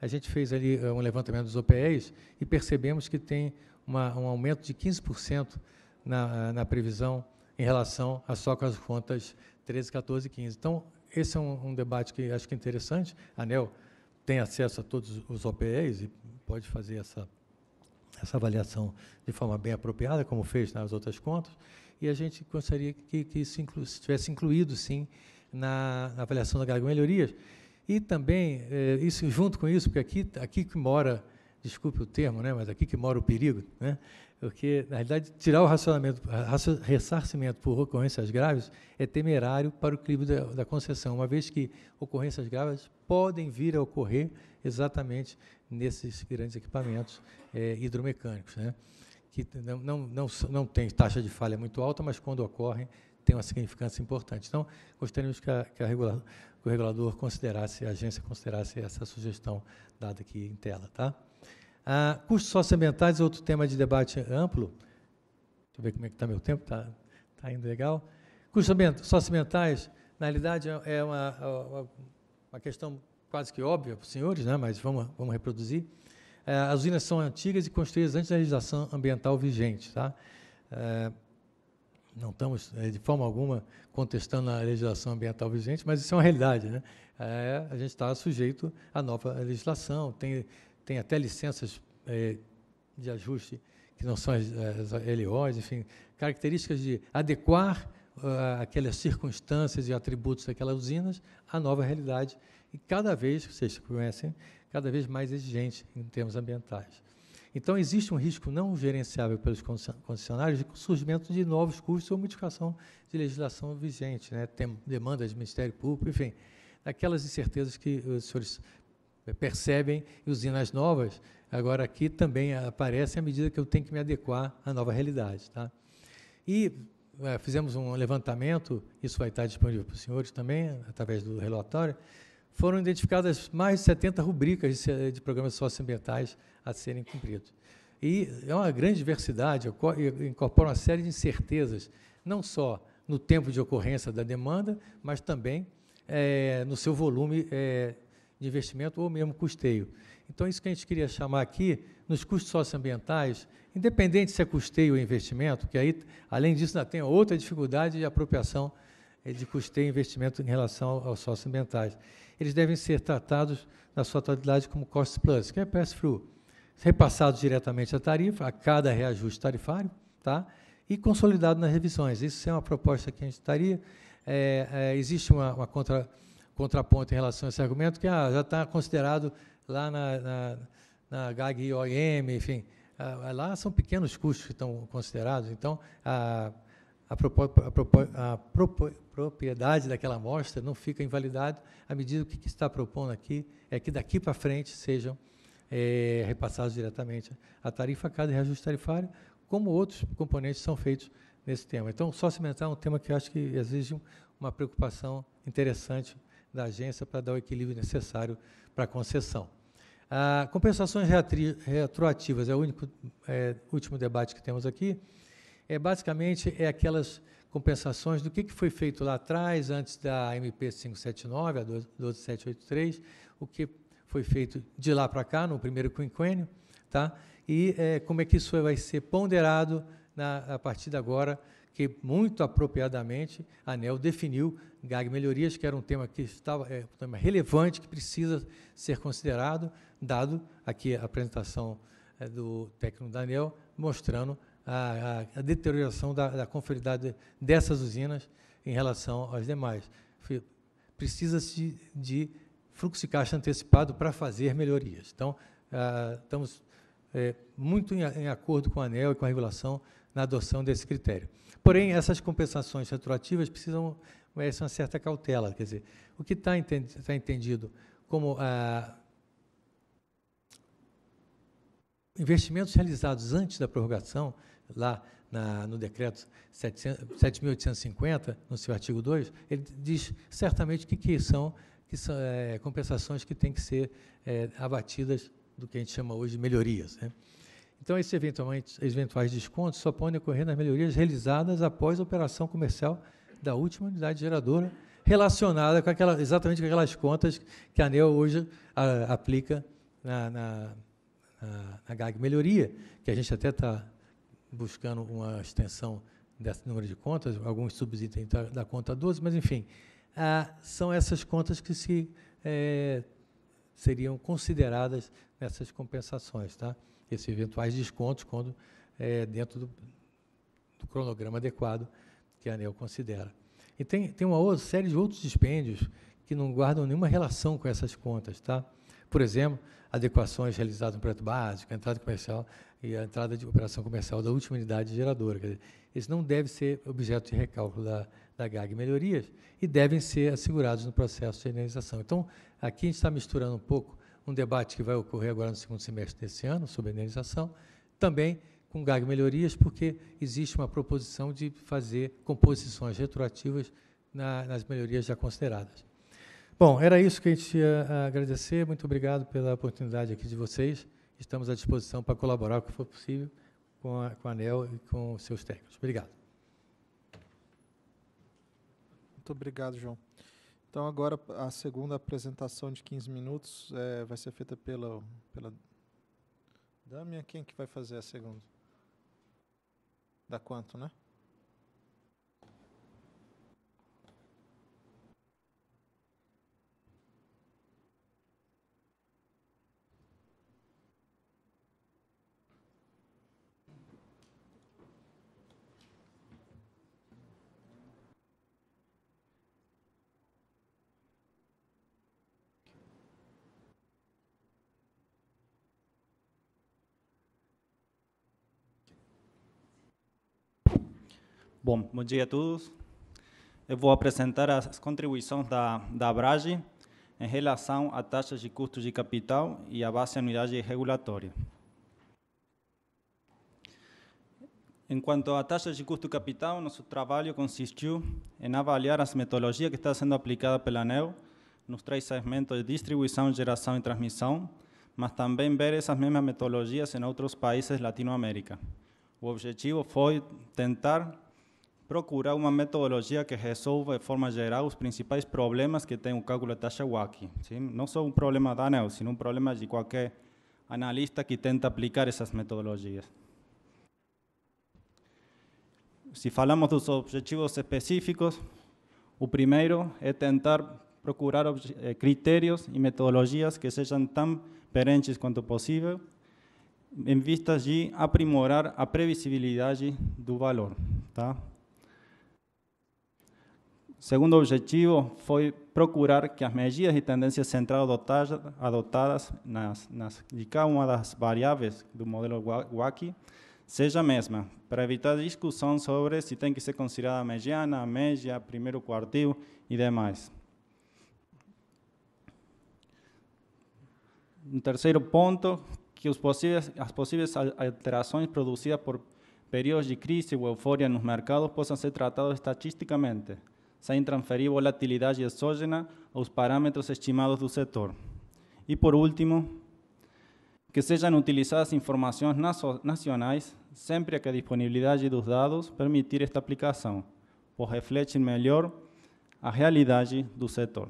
[SPEAKER 10] a gente fez ali ah, um levantamento dos OPEs e percebemos que tem uma, um aumento de 15% na, ah, na, previsão em relação a só com as contas 13, 14 e 15. Então, esse é um, um, debate que acho que é interessante. A ANEL tem acesso a todos os OPEs e pode fazer essa essa avaliação de forma bem apropriada, como fez nas outras contas, e a gente gostaria que, que isso inclu, tivesse incluído, sim, na, na avaliação da Gago Melhorias. E também, eh, isso junto com isso, porque aqui, aqui que mora desculpe o termo, né, mas aqui que mora o perigo, né? porque, na realidade, tirar o racionamento, ressarcimento por ocorrências graves é temerário para o crime da, da, concessão, uma vez que ocorrências graves podem vir a ocorrer exatamente nesses grandes equipamentos é, hidromecânicos, né? que não, não, não, não tem taxa de falha muito alta, mas quando ocorrem, tem uma significância importante. Então, gostaríamos que, a, que, a que o regulador considerasse, a agência considerasse essa sugestão dada aqui em tela. Tá? Ah, custos socioambientais, é outro tema de debate amplo. Deixa eu ver como é que está meu tempo, está tá indo legal. Custos socioambientais, na realidade, é, é uma, é uma, uma questão quase que óbvia para os senhores, né? mas vamos, vamos reproduzir. as usinas são antigas e construídas antes da legislação ambiental vigente. Tá? não estamos, de forma alguma, contestando a legislação ambiental vigente, mas isso é uma realidade. Né? É, a gente está sujeito à nova legislação, tem tem até licenças é, de ajuste que não são as, as LOs, enfim, características de adequar uh, aquelas circunstâncias e atributos daquelas usinas à nova realidade e cada vez, vocês conhecem, cada vez mais exigente em termos ambientais. Então, existe um risco não gerenciável pelos concessionários de surgimento de novos custos ou modificação de legislação vigente, né? Tem demandas do Ministério Público, enfim, daquelas incertezas que eh, os senhores percebem e usinas novas, agora aqui também aparecem à medida que eu tenho que me adequar à nova realidade. Tá? E é, fizemos um levantamento, isso vai estar disponível para os senhores também, através do relatório, foram identificadas mais de 70 rubricas de, de programas socioambientais a serem cumpridos. E é uma grande diversidade, incorpora uma série de incertezas, não só no tempo de ocorrência da demanda, mas também é, no seu volume é, de investimento ou mesmo custeio. Então, isso que a gente queria chamar aqui, nos custos socioambientais, independente se é custeio ou investimento, que aí, além disso, ainda tem outra dificuldade de apropriação eh, de custeio e investimento em relação aos socioambientais. Eles devem ser tratados na sua totalidade como cost plus, que é pass-through, repassados diretamente à tarifa, a cada reajuste tarifário, tá? e consolidado nas revisões. Isso é uma proposta que a gente estaria. É, é, existe uma, uma contra contraponto em relação a esse argumento, que ah, já está considerado lá na, na, na GAG IOM enfim, ah, ah, lá são pequenos custos que estão considerados, então a, a, a, a propriedade daquela amostra não fica invalidada à medida que o que está propondo aqui é que daqui para frente sejam é, repassados diretamente a tarifa, cada reajuste tarifário, como outros componentes são feitos nesse tema. Então, só cimentar um tema que acho que exige uma preocupação interessante da agência para dar o equilíbrio necessário para a concessão. Ah, compensações retroativas é o único, é, último debate que temos aqui. É basicamente é aquelas compensações do que, que foi feito lá atrás, antes da MP 579, a 12783, o que foi feito de lá para cá, no primeiro quinquênio, tá? e é, como é que isso vai ser ponderado na, a partir de agora que muito apropriadamente a ANEL definiu GAG melhorias, que era um tema que estava é, um tema relevante, que precisa ser considerado, dado aqui a apresentação é, do técnico da ANEL, mostrando a, a, a deterioração da, da conformidade dessas usinas em relação às demais. Precisa-se de fluxo de caixa antecipado para fazer melhorias. Então, estamos é, muito em, em acordo com a ANEL e com a regulação na adoção desse critério. Porém, essas compensações retroativas precisam merecer eh, uma certa cautela. Quer dizer, o que está entendido, tá entendido como ah, investimentos realizados antes da prorrogação, lá na, no decreto 7.850, no seu artigo 2, ele diz certamente que, que são, que são é, compensações que têm que ser é, abatidas do que a gente chama hoje de melhorias. Né? Então, esses eventuais descontos só podem ocorrer nas melhorias realizadas após a operação comercial da última unidade geradora, relacionada com aquela, exatamente com aquelas contas que a ANEL hoje a, aplica na, na, na, na GAG Melhoria, que a gente até está buscando uma extensão desse número de contas, alguns subsídios da, da conta 12, mas, enfim, a, são essas contas que se é, seriam consideradas nessas compensações. Tá? esses eventuais descontos quando é, dentro do, do, cronograma adequado que a ANEL considera. E tem, tem uma outra, série de outros dispêndios que não guardam nenhuma relação com essas contas. Tá? Por exemplo, adequações realizadas no projeto básico, a entrada comercial e a entrada de operação comercial da última unidade geradora. Quer dizer, não deve ser objeto de recálculo da, da GAG melhorias e devem ser assegurados no processo de indenização. Então, aqui a gente está misturando um pouco um debate que vai ocorrer agora no segundo semestre desse ano sobre a indenização, também com GAG melhorias, porque existe uma proposição de fazer composições retroativas na, nas melhorias já consideradas. Bom, era isso que a gente ia ah, agradecer. Muito obrigado pela oportunidade aqui de vocês. Estamos à disposição para colaborar o que for possível com a, com a ANEL e com os seus técnicos. Obrigado.
[SPEAKER 1] Muito obrigado, João. Então, agora a segunda apresentação de 15 minutos é, vai ser feita pela, pela Damian. Quem é que vai fazer a segunda? Dá quanto, né?
[SPEAKER 7] Bom,
[SPEAKER 11] bom dia a todos. Eu vou apresentar as contribuições da, da Abrage em relação à taxa de custos de capital e à base anuidade regulatória. Em quanto à taxa de custo de capital, nosso trabalho consistiu em avaliar as metodologias que está sendo aplicada pela ANEL nos três segmentos de distribuição, geração e transmissão, mas também ver essas mesmas metodologias em outros países da Latinoamérica. O objetivo foi tentar procurar uma metodologia que resolva de forma geral os principais problemas que tem o cálculo de WACC, Sim? Não só um problema da ANEL, sino um problema de qualquer analista que tenta aplicar essas metodologias. Se falamos dos objetivos específicos, o primeiro é tentar procurar eh, critérios e metodologias que sejam tão perentes quanto possível, em vista de aprimorar a previsibilidade do valor. Tá? Segundo objetivo foi procurar que as medidas e tendências centrais adotadas, nas, nas, de cada uma das variáveis do modelo WACI seja a mesma, para evitar discussão sobre se tem que ser considerada mediana, média, primeiro quartil e demais. Um terceiro ponto, que possíveis, as possíveis alterações produzidas por períodos de crise ou eufória nos mercados possam ser tratadas estatisticamente sem transferir volatilidade exógena aos parâmetros estimados do setor. E, por último, que sejam utilizadas informações nacionais sempre que a disponibilidade dos dados permitir esta aplicação, pois refletem melhor a realidade do setor.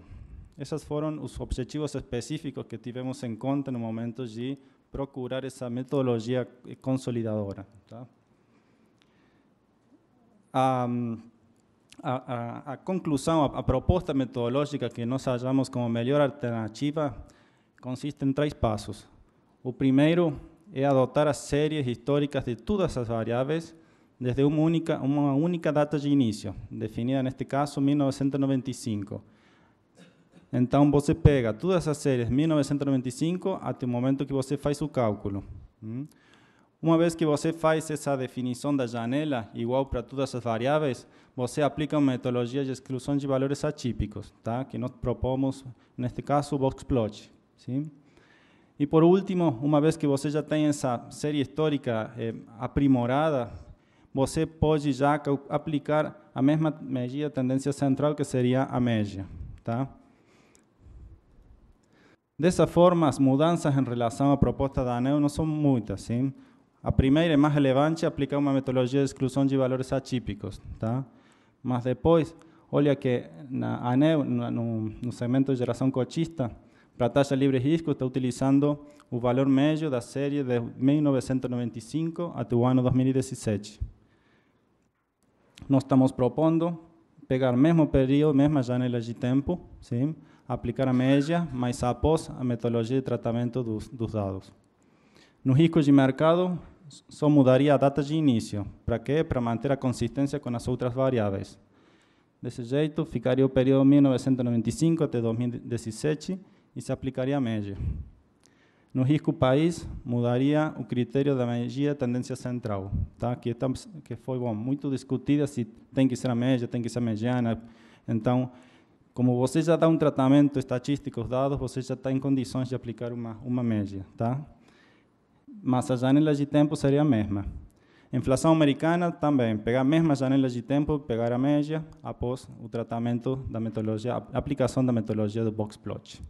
[SPEAKER 11] Esses foram os objetivos específicos que tivemos em conta no momento de procurar essa metodologia consolidadora. Tá? Um, a, a, a conclusão, a, a, proposta metodológica que nós achamos como melhor alternativa consiste em três passos. O primeiro é adotar as séries históricas de todas as variáveis desde uma única, uma única data de início, definida neste caso 1995. Então você pega todas as séries 1995 até o momento que você faz o cálculo. Hum? Uma vez que você faz essa definição da janela igual para todas as variáveis, você aplica uma metodologia de exclusão de valores atípicos, tá? que nós propomos, neste caso, o Boxplot. Sim? E por último, uma vez que você já tem essa série histórica eh, aprimorada, você pode já aplicar a mesma medida tendência central, que seria a média. Tá? Dessa forma, as mudanças em relação à proposta da ANEL não são muitas. Sim? A primeira e é mais relevante, aplicar uma metodologia de exclusão de valores atípicos, tá? Mas depois, olha que na ANEL, no, no segmento de geração cotista, para taxa livre de risco está utilizando o valor médio da série de 1995 até o ano 2017. Nós estamos propondo pegar o mesmo período, mesma janela de tempo, sim? aplicar a média, mas após a metodologia de tratamento dos, dos dados. No risco de mercado, só mudaria a data de início. Para quê? Para manter a consistência com as outras variáveis. Desse jeito, ficaria o período 1995 até 2017 e se aplicaria a média. No risco país, mudaria o critério da média tendência central, tá? que, é que foi bom, muito discutida se tem que ser a média, tem que ser a mediana. Então, como você já dá um tratamento estatístico aos dados, você já está em condições de aplicar uma, uma média. Tá? mas a janela de tempo seria a mesma. Inflação americana também, pegar a mesma janela de tempo, pegar a média após o tratamento da metodologia, a aplicação da metodologia do box plot.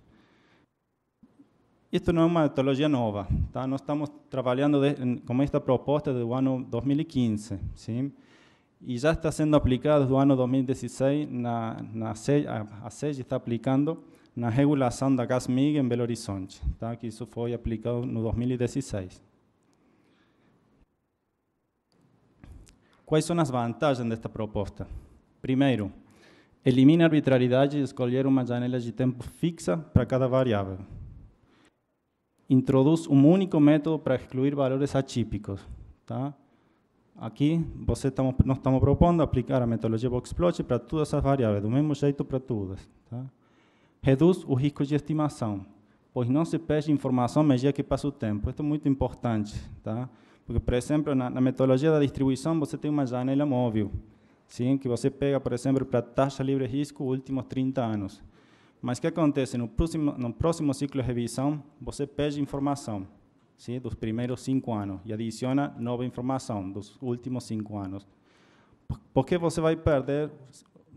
[SPEAKER 11] Isto não é uma metodologia nova, tá? Nós estamos trabalhando de, com esta proposta do ano 2015, sim? E já está sendo aplicado do ano 2016 na, na a SEG está aplicando na regulação da Gasmig em Belo Horizonte, tá? que isso foi aplicado no 2016. Quais são as vantagens desta proposta? Primeiro, elimina a arbitrariedade de escolher uma janela de tempo fixa para cada variável. Introduz um único método para excluir valores atípicos. Tá? Aqui, você tamo, nós estamos propondo aplicar a metodologia Boxplot para todas as variáveis, do mesmo jeito para todas. Tá? Reduz o risco de estimação, pois não se perde informação à medida que passa o tempo. Isso é muito importante, tá? Porque, por exemplo, na, na metodologia da distribuição, você tem uma janela móvel, sim? que você pega, por exemplo, para taxa livre de risco, últimos 30 anos. Mas o que acontece? No próximo, no próximo ciclo de revisão, você perde informação sim? dos primeiros cinco anos e adiciona nova informação dos últimos cinco anos. Por que você vai perder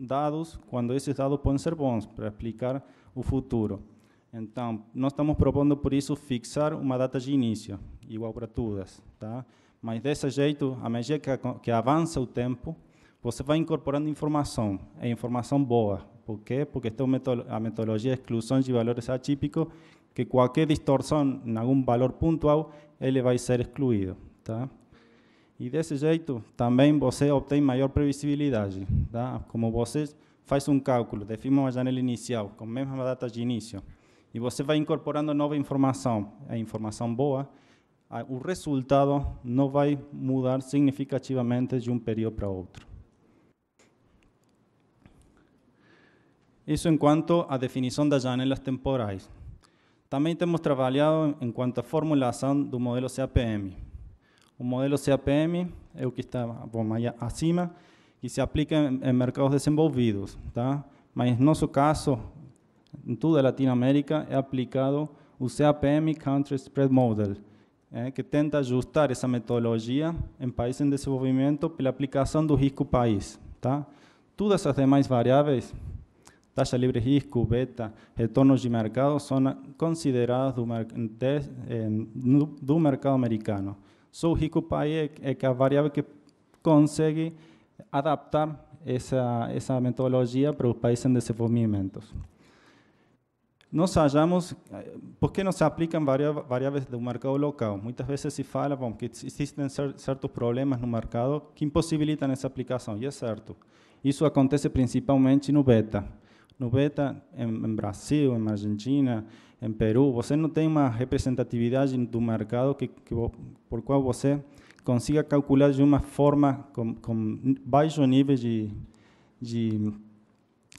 [SPEAKER 11] dados quando esses dados podem ser bons? Para explicar o futuro. Então, nós estamos propondo, por isso, fixar uma data de início, igual para todas. Tá? Mas, desse jeito, à medida que, que avança o tempo, você vai incorporando informação, é informação boa. Por quê? Porque tem a metodologia de exclusão de valores atípicos, que qualquer distorção em algum valor pontual, ele vai ser excluído. Tá? E desse jeito, também você obtém maior previsibilidade. Tá? Como vocês faz um cálculo, define uma janela inicial com a mesma data de início, e você vai incorporando nova informação, a informação boa, o resultado não vai mudar significativamente de um período para outro. Isso enquanto à definição das janelas temporais. Também temos trabalhado em quanto à formulação do modelo CAPM. O modelo CAPM é o que está bom, acima, que se aplica em, em mercados desenvolvidos, tá? Mas nosso caso, em toda a Latinoamérica, é aplicado o CAPM Country Spread Model, é, que tenta ajustar essa metodologia em países em desenvolvimento pela aplicação do risco país. Tá? Todas as demais variáveis, taxa livre de risco, beta, retornos de mercado, são consideradas do, mer do mercado americano. Só o risco país é, é a variável que consegue adaptar essa, essa metodologia para os países em desenvolvimento. Nós achamos, que não se aplicam variáveis do mercado local? Muitas vezes se fala bom, que existem certos problemas no mercado que impossibilitam essa aplicação, e é certo. Isso acontece principalmente no beta. No beta, em, em Brasil, em Argentina, em Peru, você não tem uma representatividade do mercado que, que por qual você consiga calcular de uma forma com, com baixo nível de, de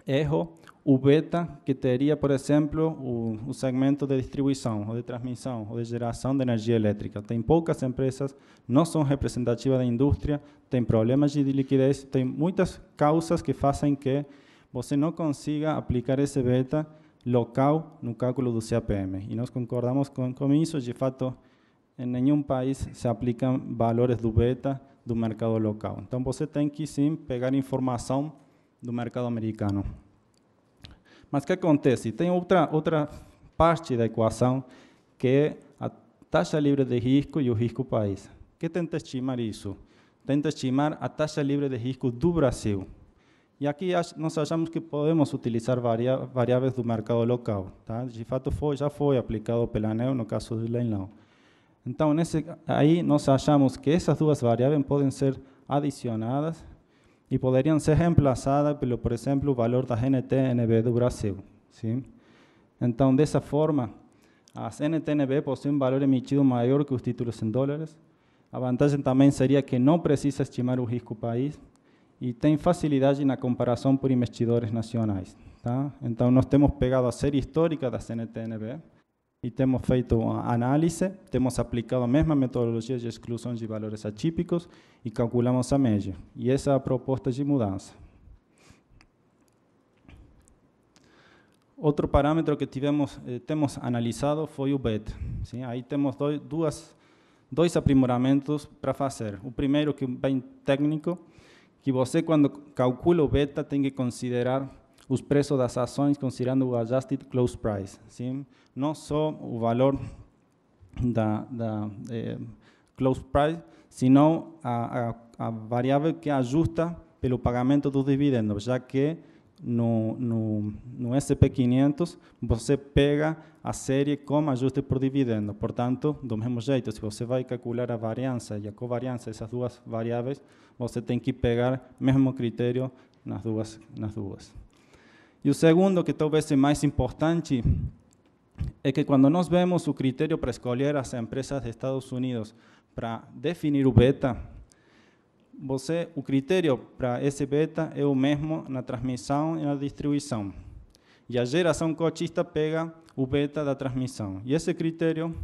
[SPEAKER 11] erro o beta que teria, por exemplo, o, o, segmento de distribuição, ou de transmissão, ou de geração de energia elétrica. Tem poucas empresas, não são representativas da indústria, tem problemas de liquidez, tem muitas causas que fazem que você não consiga aplicar esse beta local no cálculo do CAPM. E nós concordamos com, com isso, de fato, em nenhum país se aplicam valores do beta do mercado local. Então você tem que sim pegar informação do mercado americano. Mas o que acontece? Tem outra outra parte da equação que é a taxa livre de risco e o risco país. Que tenta estimar isso? Tenta estimar a taxa livre de risco do Brasil. E aqui nós achamos que podemos utilizar variáveis do mercado local. Tá? De fato, foi, já foi aplicado pela ANEL no caso do leilão. Então, nesse, aí nós achamos que essas duas variáveis podem ser adicionadas e poderiam ser reemplaçadas pelo, por exemplo, o valor da NTNB do Brasil. Sim? Então, dessa forma, as NTNB possuem um valor emitido maior que os títulos em dólares. A vantagem também seria que não precisa estimar o risco país e tem facilidade na comparação por investidores nacionais. Tá? Então, nós temos pegado a série histórica das NTNB, e temos feito uma análise, temos aplicado a mesma metodologia de exclusão de valores atípicos e calculamos a média. E essa é a proposta de mudança. Outro parâmetro que tivemos, eh, temos analisado foi o BET. Sim? Aí temos dois, duas, dois aprimoramentos para fazer. O primeiro, que é bem técnico, que você, quando calcula o beta, tem que considerar os preços das ações considerando o adjusted close price. Sim? não só o valor da, da eh, close price, sino a, a, a, variável que ajusta pelo pagamento dos dividendos, já que no, no, no SP500 você pega a série como ajuste por dividendo. Portanto, do mesmo jeito, se você vai calcular a variância e a covariância dessas duas variáveis, você tem que pegar o mesmo critério nas duas. Nas duas. E o segundo, que talvez seja é mais importante, é que quando nós vemos o critério para escolher as empresas dos Estados Unidos para definir o beta, você, o critério para esse beta é o mesmo na transmissão e na distribuição. E a geração cochista pega o beta da transmissão. E esse critério,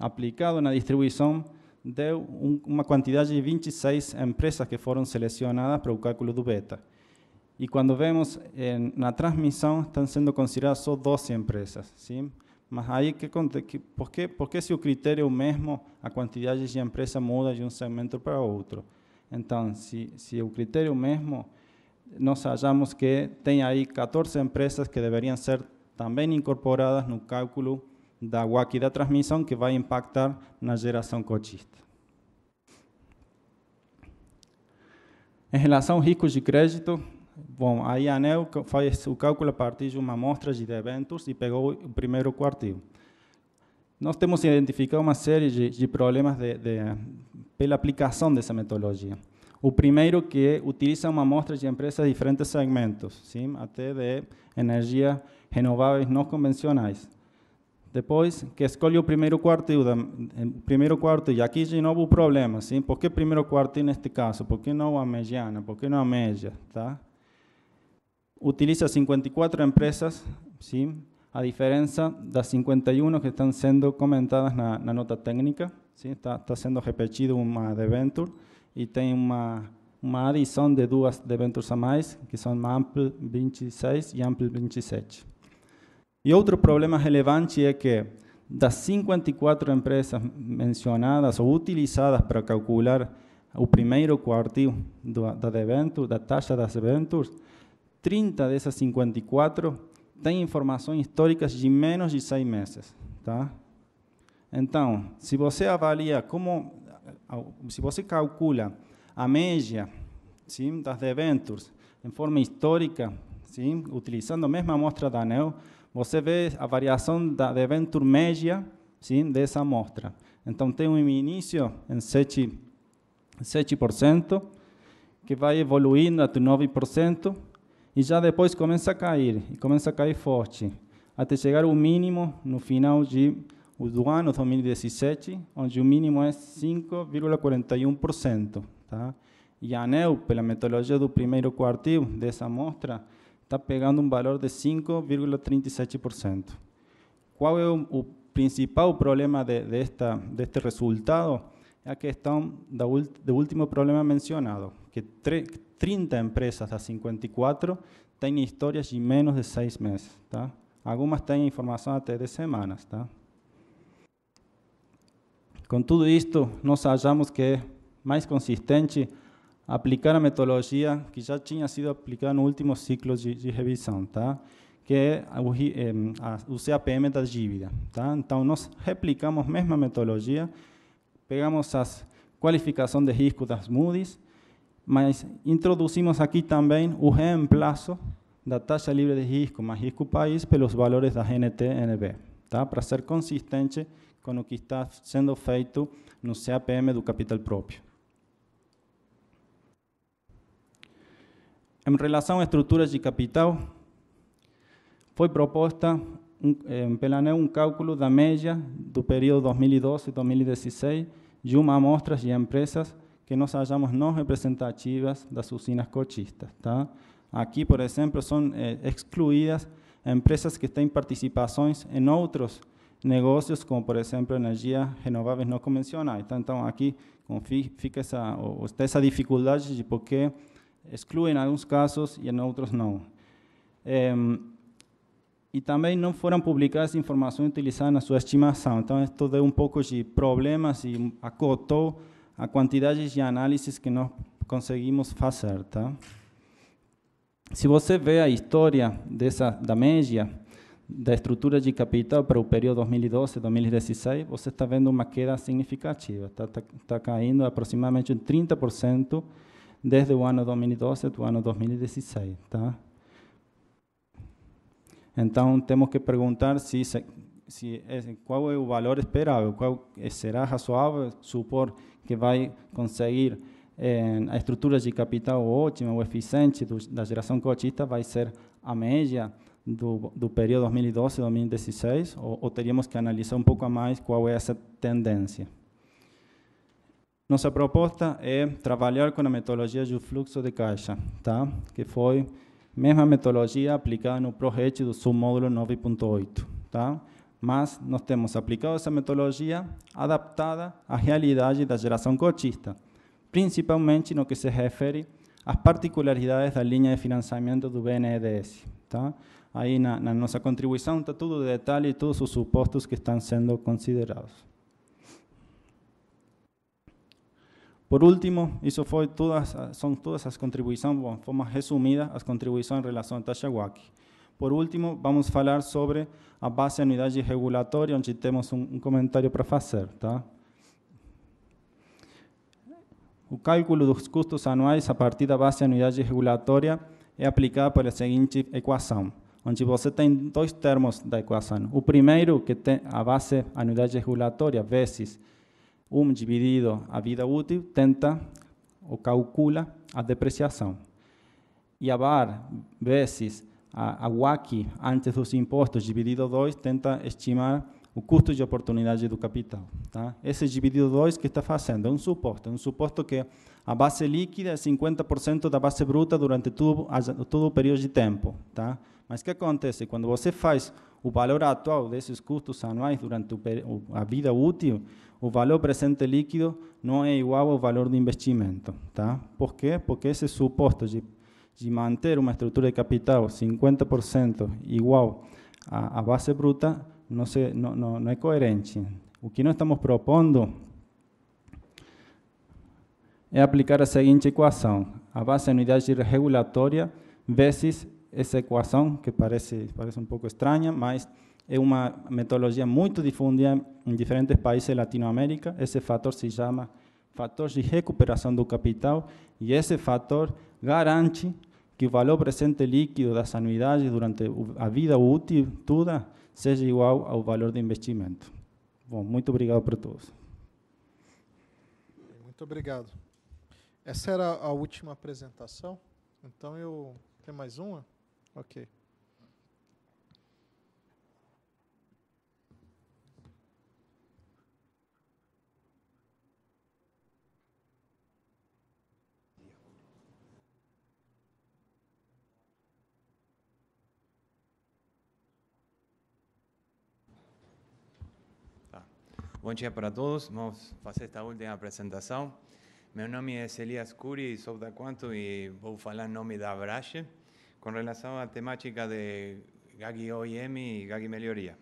[SPEAKER 11] aplicado na distribuição, deu uma quantidade de 26 empresas que foram selecionadas para o cálculo do beta e quando vemos na transmissão estão sendo consideradas só 12 empresas. sim? Mas aí que, que por que porque se o critério é o mesmo, a quantidade de empresa muda de um segmento para outro. Então, se se o critério é o mesmo, nós achamos que tem aí 14 empresas que deveriam ser também incorporadas no cálculo da e da transmissão que vai impactar na geração cotista. Em relação aos riscos de crédito, Bom, aí a ANEL faz o cálculo a partir de uma amostra de eventos e pegou o primeiro quartil. Nós temos identificado uma série de, de problemas de, de, pela aplicação dessa metodologia. O primeiro que é, utiliza uma amostra de empresas de diferentes segmentos, sim? até de energias renováveis não convencionais. Depois, que escolhe o primeiro quartil, o primeiro quartil, e aqui de novo o problema, sim? Por que primeiro quartil neste caso? Por que não a mediana? Por que não a média, tá? utiliza 54 empresas, ¿sí? a diferença das 51 que estão sendo comentadas na, nota técnica. ¿sí? Está, está, sendo repetido uma de Venture e tem uma, uma adição de duas de Ventures a mais, que são Ample 26 e Ample 27. E outro problema relevante é que das 54 empresas mencionadas ou utilizadas para calcular o primeiro quartil da, de Debenture, da taxa das Ventures, 30 dessas 54 têm informações históricas de menos de seis meses, tá? Então, se você avalia como, se você calcula a média sim, das debentures em forma histórica, sim, utilizando a mesma amostra da ANEL, você vê a variação da debenture média sim, dessa amostra. Então, tem um início em 7%, 7% que vai evoluindo até 9%, e já depois começa a cair, e começa a cair forte, até chegar o mínimo no final de, do ano 2017, onde o mínimo é 5,41%. Tá? E a ANEL, pela metodologia do primeiro quartil dessa amostra, está pegando um valor de 5,37%. Qual é o, o principal problema de, de esta, deste resultado? É a questão da, do último problema mencionado, que 30 empresas das 54 têm histórias de menos de seis meses. Tá? Algumas têm informação até de semanas. Tá? Com tudo isto, nós achamos que é mais consistente aplicar a metodologia que já tinha sido aplicada no último ciclo de, de revisão, tá? que é o, o CAPM da dívida. Tá? Então, nós replicamos a mesma metodologia, pegamos as qualificações de risco das Moody's, mas introduzimos aqui também o reemplazo da taxa livre de risco mais risco país pelos valores da GNT-NB, tá? para ser consistente com o que está sendo feito no CAPM do capital próprio. Em relação a estruturas de capital, foi proposta em Pelané um cálculo da média do período 2012-2016 de uma amostra de empresas que nós achamos não representativas das usinas cochistas Tá? Aqui, por exemplo, são eh, excluídas empresas que têm participações em outros negócios, como, por exemplo, energia renováveis não convencionais. Então, então aqui fica essa, essa dificuldade de que excluem alguns casos e em outros não. Eh, e também não foram publicadas informações utilizadas na sua estimação. Então, isto deu um pouco de problemas e acotou a quantidade de análises que nós conseguimos fazer, tá? Se você vê a história dessa da média da estrutura de capital para o período 2012-2016, você está vendo uma queda significativa, está tá, tá caindo aproximadamente 30% desde o ano 2012 até o ano 2016, tá? Então temos que perguntar se, é, se, é, qual é o valor esperável, qual será razoável supor que vai conseguir eh, a estrutura de capital ótima ou eficiente do, da geração cotista vai ser a média do, do período 2012-2016, ou, ou teríamos que analisar um pouco mais qual é essa tendência. Nossa proposta é trabalhar com a metodologia do fluxo de caixa, tá? que foi a mesma metodologia aplicada no projeto do submódulo 9.8. Tá? mas nós temos aplicado essa metodologia adaptada à realidade da geração cotista, principalmente no que se refere às particularidades da linha de financiamento do BNDES. Tá? Aí na, na nossa contribuição está tudo de detalhe e todos os supostos que estão sendo considerados. Por último, isso foi todas, são todas as contribuições, bom, forma resumida, as contribuições em relação taxa Tajawaki. Por último, vamos falar sobre a base de anuidade regulatória, onde temos um, um comentário para fazer. Tá? O cálculo dos custos anuais a partir da base de anuidade regulatória é aplicado pela seguinte equação, onde você tem dois termos da equação. O primeiro, que tem a base anuidade regulatória, vezes 1 um dividido a vida útil, tenta ou calcula a depreciação. E a VAR, vezes a, WACI antes dos impostos dividido 2 tenta estimar o custo de oportunidade do capital. Tá? Esse dividido 2 que está fazendo é um suposto, é um suposto que a base líquida é 50% da base bruta durante todo, todo o período de tempo. Tá? Mas o que acontece? Quando você faz o valor atual desses custos anuais durante a vida útil, o valor presente líquido não é igual ao valor do investimento. Tá? Por quê? Porque esse suposto de de manter uma estrutura de capital 50% igual à, à base bruta não, se, não, não, não é coerente. O que nós estamos propondo é aplicar a seguinte equação: a base da unidade regulatória vezes essa equação, que parece, parece um pouco estranha, mas é uma metodologia muito difundida em diferentes países da Latinoamérica. Esse fator se chama fator de recuperação do capital, e esse fator garante que o valor presente líquido das anuidades durante a vida útil toda seja igual ao valor do investimento. Bom, muito obrigado para todos.
[SPEAKER 1] Muito obrigado. Essa era a última apresentação. Então eu tem mais uma? OK.
[SPEAKER 12] Buenos días para todos. Vamos a hacer esta última presentación. Mi nombre es Elias Curi, sou y voy a hablar en nombre de da Abrache relación a la temática de gagi OIM y GAGI-Melioría.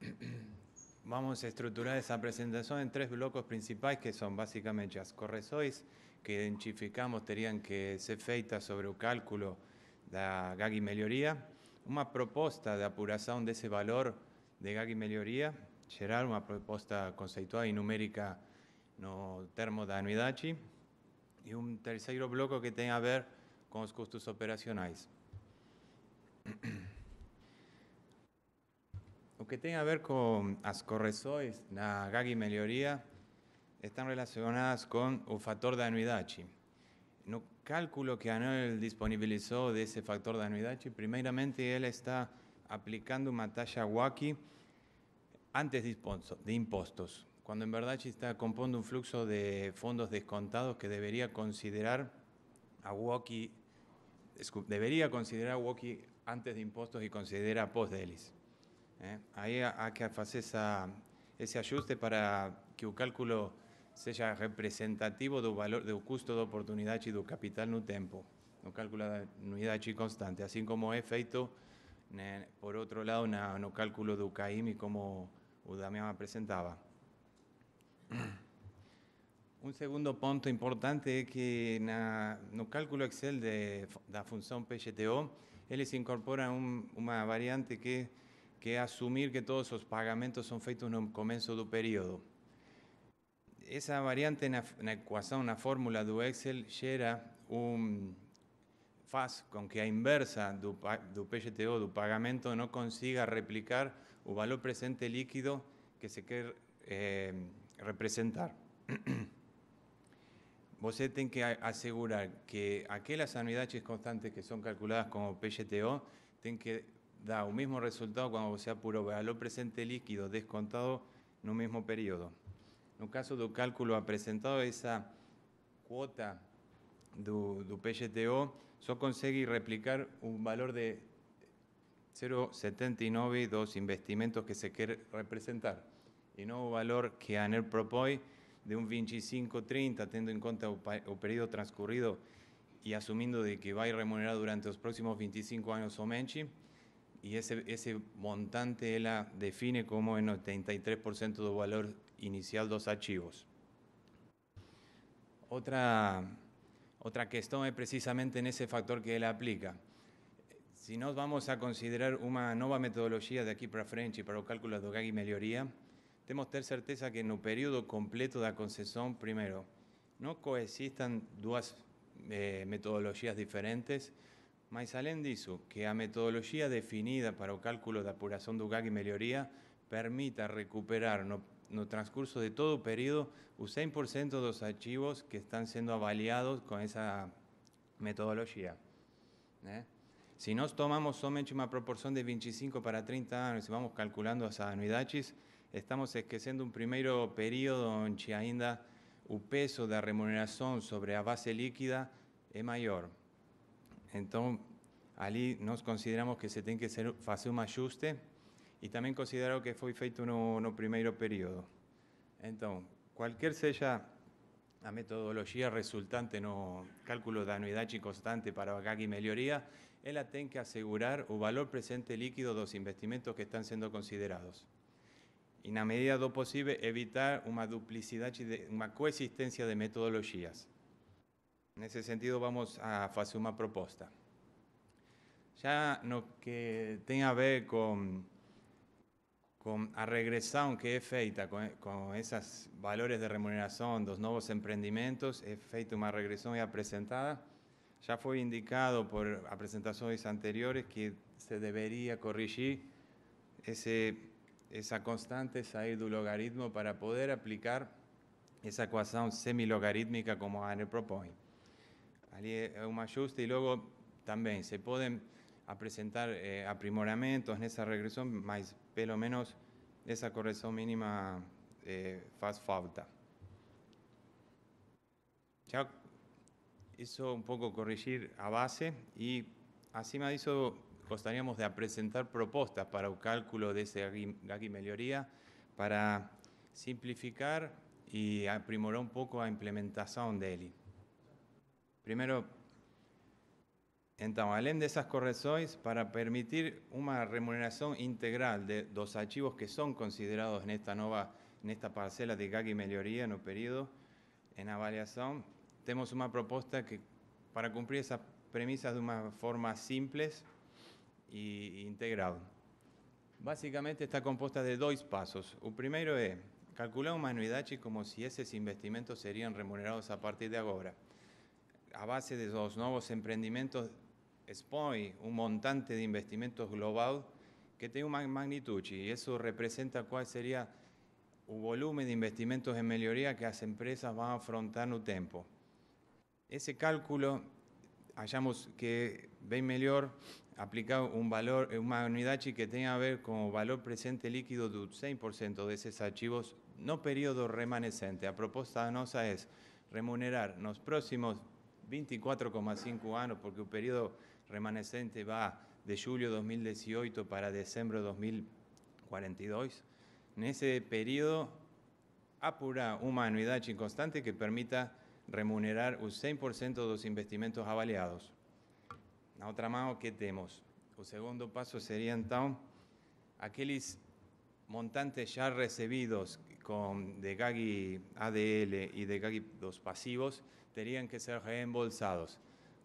[SPEAKER 12] [clears throat] Vamos a estructurar esa presentación en tres bloques principales que son básicamente las correções que identificamos tenían que ser feitas sobre el cálculo de GAGI-Melioría. una propuesta de apuración de ese valor de GAGI-Melioría Gerard, una propuesta conceptual y numérica no termo de anuidachi y un tercer bloque que tiene a ver con los costos operacionales. Lo que tiene a ver con las en la GAG y Melioría... están relacionadas con el factor de En el cálculo que ANEL disponibilizó de ese factor de anuidad... primeramente él está aplicando una talla WACI antes de impuestos, cuando en verdad está compondo un flujo de fondos descontados que debería considerar a Woki, debería considerar a antes de impuestos y considera post delis. ¿eh? Ahí hay hay que hacer ese ajuste para que el cálculo sea representativo del valor de custo de oportunidad y en capital no tiempo, no cálculo unidad unidad constante, así como efecto hecho, por otro lado en no cálculo de CAIM como Udamiama presentaba. [clears throat] Un segundo punto importante es que en el cálculo Excel de la función PGTO, él incorpora un, una variante que que asumir que todos los pagamentos son feitos en el comienzo del periodo. Esa variante en la ecuación, en la fórmula de Excel, genera un fas con que a inversa del PGTO, del pagamento, no consiga replicar o valor presente líquido que se quiere eh, representar. [clears throat] Você tiene que asegurar que aquellas anuidades constantes que son calculadas como PGTO tienen que dar un mismo resultado cuando sea puro valor presente líquido descontado en mismo periodo. En el caso del cálculo presentado, presentado esa cuota do PGTO solo consigue replicar un valor de 0,79 dos investimentos que se quiere representar. Y no valor que que ANER propone de un 25,30 teniendo en cuenta el periodo transcurrido y asumiendo de que va a remunerar durante los próximos 25 años o menchi y ese, ese montante la define como el 83% del valor inicial de los archivos. Otra, otra cuestión es precisamente en ese factor que él aplica. Si nos vamos a considerar una nueva metodología de aquí para frente para el cálculos de gag y mejoría, tenemos tener certeza que en el periodo completo de la concesión, primero, no coexistan dos eh, metodologías diferentes, más além eso, que la metodología definida para el cálculo de apuración do gag y mejoría, permita recuperar no, el transcurso de todo el periodo, el 100% de los archivos que están siendo avaliados con esa metodología. ¿Eh? Si nos tomamos somente una proporción de 25 para 30 años y vamos calculando esas anuidades, estamos esqueciendo un primeiro período que ainda el peso de remuneración sobre la base líquida es mayor. Entonces, ahí nos consideramos que se tiene que hacer un ajuste y e también considero que fue feito en no primer periodo. Entonces, cualquier sea metodología metodología resultante no cálculo de anuidad constante para vacaga mejoría, mejoría él tiene que asegurar el valor presente líquido de los investimentos que están siendo considerados. y, en la medida lo posible, evitar duplicidad y una coexistencia de metodologías. En ese sentido, vamos a hacer una propuesta. Ya lo que tiene a ver con a regresión que he feita con, esos valores de remuneración, de los nuevos emprendimientos, es feita una regresión ya presentada ya fue indicado por presentaciones anteriores que se debería corregir ese, esa constante, salir del logaritmo para poder aplicar esa ecuación semilogarítmica como Anne propone. Allí es un ajuste y luego también se pueden presentar eh, aprimoramientos en esa regresión, más pelo menos esa corrección mínima hace eh, falta. Chao. Eso un poco corregir a base y acima de eso costaríamos de presentar propuestas para el cálculo de ese aquí melhoría para simplificar y aprimorar un poco la implementación de él. Primero, entonces, além de esas correcciones, para permitir una remuneración integral de los archivos que son considerados en esta nueva, en esta parcela de GAC y en el periodo, en avaliación, tenemos una propuesta que para cumplir esas premisas de una forma simple e integrada. Básicamente está compuesta de dos pasos. El primero es calcular un anuidad como si esos investimentos serían remunerados a partir de ahora. A base de los nuevos emprendimientos, expone un montante de investimentos global que tiene una magnitud y eso representa cuál sería el volumen de investimentos en mejoría que las empresas van a afrontar en el tiempo. Ese cálculo hallamos que ver mejor, aplicar un valor, eh, una unidad que tenga que ver con valor presente líquido del 100% de esos archivos no periodo remanescente. A propuesta nuestra es remunerar los próximos 24,5 años, porque el periodo remanescente va de julio 2018 para diciembre 2042. En ese periodo, apura una anuidad constante que permita remunerar un 100% los investimentos avaliados. La otra mano, que tenemos, O segundo paso sería, entonces, aquellos montantes ya recibidos con, de GAGI ADL y de GAGI dos pasivos, tendrían que ser reembolsados.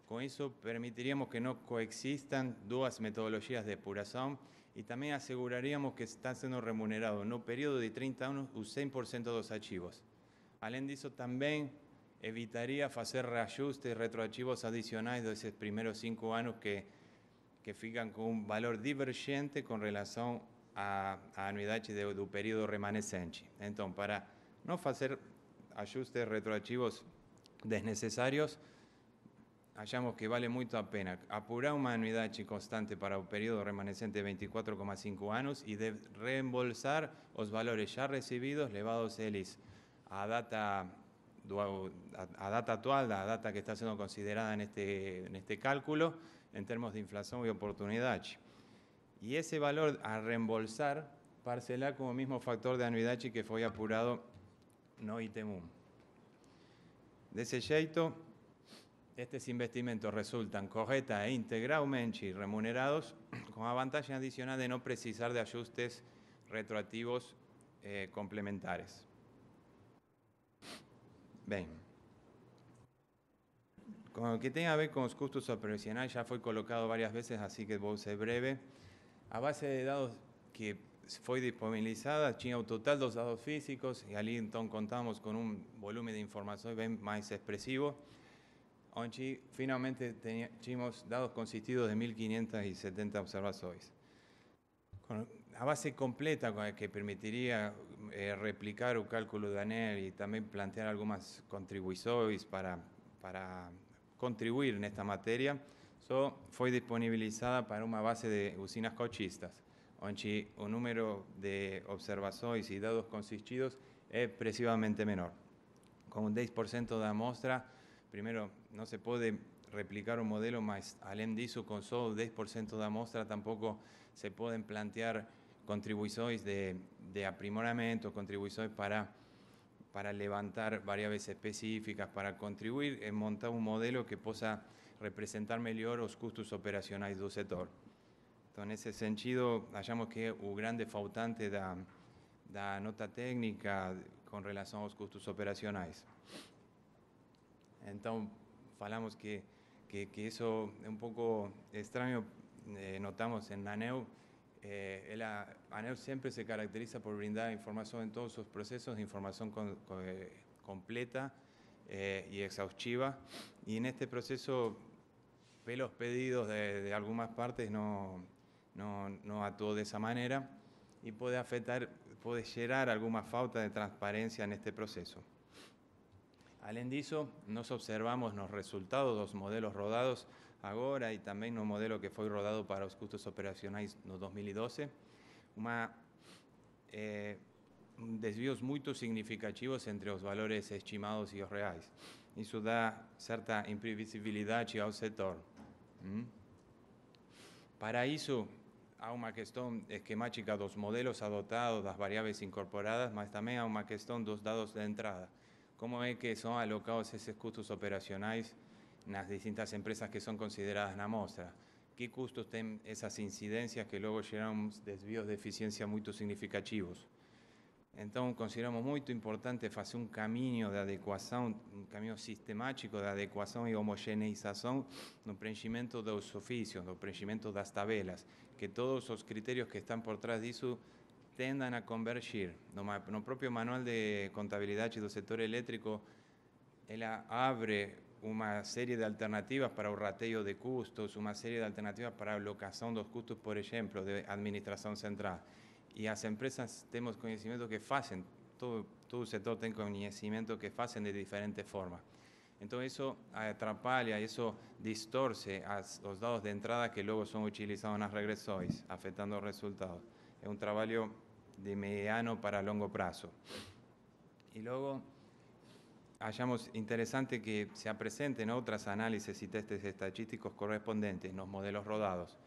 [SPEAKER 12] Con eso permitiríamos que no coexistan dos metodologías de depuración y también aseguraríamos que está siendo remunerado en un periodo de 30 años un 100% de los archivos. Além disso, también evitaría hacer reajustes retroactivos adicionales de esos primeros cinco años que, que figan con un valor divergente con relación a anuidad del de periodo periodo remanescente. entonces para no hacer ajustes retroactivos desnecesarios hallamos que vale mucho la pena apurar una anuidad constante para un periodo remanescente de 24,5 años y de reembolsar los valores ya recibidos levados a a data a data actual, la data que está siendo considerada en este, en este cálculo, en términos de inflación y oportunidad. Y ese valor a reembolsar, parcela como mismo factor de anuidad que fue apurado no ITEMUM. De ese jeito, estos investimentos resultan cojetas e integralmente remunerados con la ventaja adicional de no precisar de ajustes retroactivos eh, complementares. Bien, Con lo que tenga que ver con los costos operacionales ya fue colocado varias veces, así que voy a ser breve. A base de datos que fue disponibilizada, china un total de los datos físicos y allí entonces contamos con un volumen de información bien más expresivo. Onchi, finalmente teníamos datos consistidos de 1.570 observaciones. Con la base completa con que permitiría eh, replicar el cálculo de ANER y también plantear algunas contribuciones para, para contribuir en esta materia, so, fue disponibilizada para una base de usinas cochistas, donde el número de observaciones y datos consistidos es precisamente menor. Con un 10% de la muestra, primero, no se puede replicar un modelo, más além eso, con solo 10% de la muestra tampoco se pueden plantear contribuciones de de aprimoramiento, contribuciones para, para levantar variables específicas, para contribuir en montar un modelo que pueda representar los costos operacionales del sector. Entonces, En ese sentido, hallamos que un grande faltante de la nota técnica con relación a los operacionales. Entonces, falamos que, que, eso es un poco extraño, eh, notamos en notamos NEU. Eh, el siempre se caracteriza por brindar información en todos sus procesos, información eh, completa eh, y exhaustiva. Y en este proceso, los pedidos de, algunas partes no, no, no, actuó de esa manera y puede afectar, puede generar alguna falta de transparencia en este proceso. al eso, nos observamos los resultados los modelos rodados agora e también un modelo que fue rodado para los custos operacionais no 2012, eh, desvíos eh, significativos entre los valores estimados y os reales. Isso dá certa imprevisibilidade ao sector. Hum? Para eso, há una cuestión esquemática dos modelos adotados, las variables incorporadas, mas tamén há uma questão dos dados de entrada. Como é que son alocados esos custos operacionais las distintas empresas que son consideradas la muestra. ¿Qué custos tienen esas incidencias que luego generan desvíos de eficiencia muy significativos. Entonces, consideramos muy importante hacer un camino de adecuación, un camino sistemático de adecuación y homogeneización preenchimiento preenchimento los oficios, preenchimiento de las tabelas, que todos los criterios que están por detrás de eso, tendan a convergir. En el propio manual de contabilidad del sector eléctrico, él abre una serie de alternativas para un de costos, una serie de alternativas para locación de los costos, por ejemplo, de administración central. Y las empresas tenemos conocimiento que hacen, todo, todo sector tiene conocimiento que hacen de diferentes formas. Entonces, eso atrapalha, eso distorce los los dados de entrada que luego son utilizados en las regresiones, afectando los resultados. Es un trabajo de mediano para largo plazo. Y luego hallamos interesante que se presenten otras análisis y testes estadísticos correspondientes, los modelos rodados,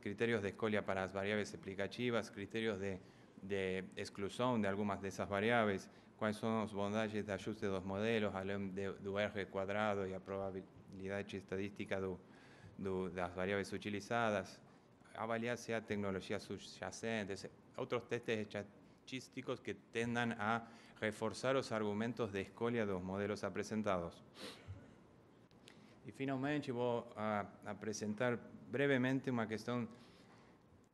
[SPEAKER 12] criterios de escolia para las variables explicativas, criterios de, exclusión de algunas de esas variables, cuáles son los bondades de ajuste de los modelos, de, R cuadrado y a probabilidad estadística de las variables utilizadas, avaliar si tecnologías subyacentes, otros testes estadísticos que tendan a reforzar los argumentos de escolia los modelos apresentados. Y finalmente voy a presentar brevemente una cuestión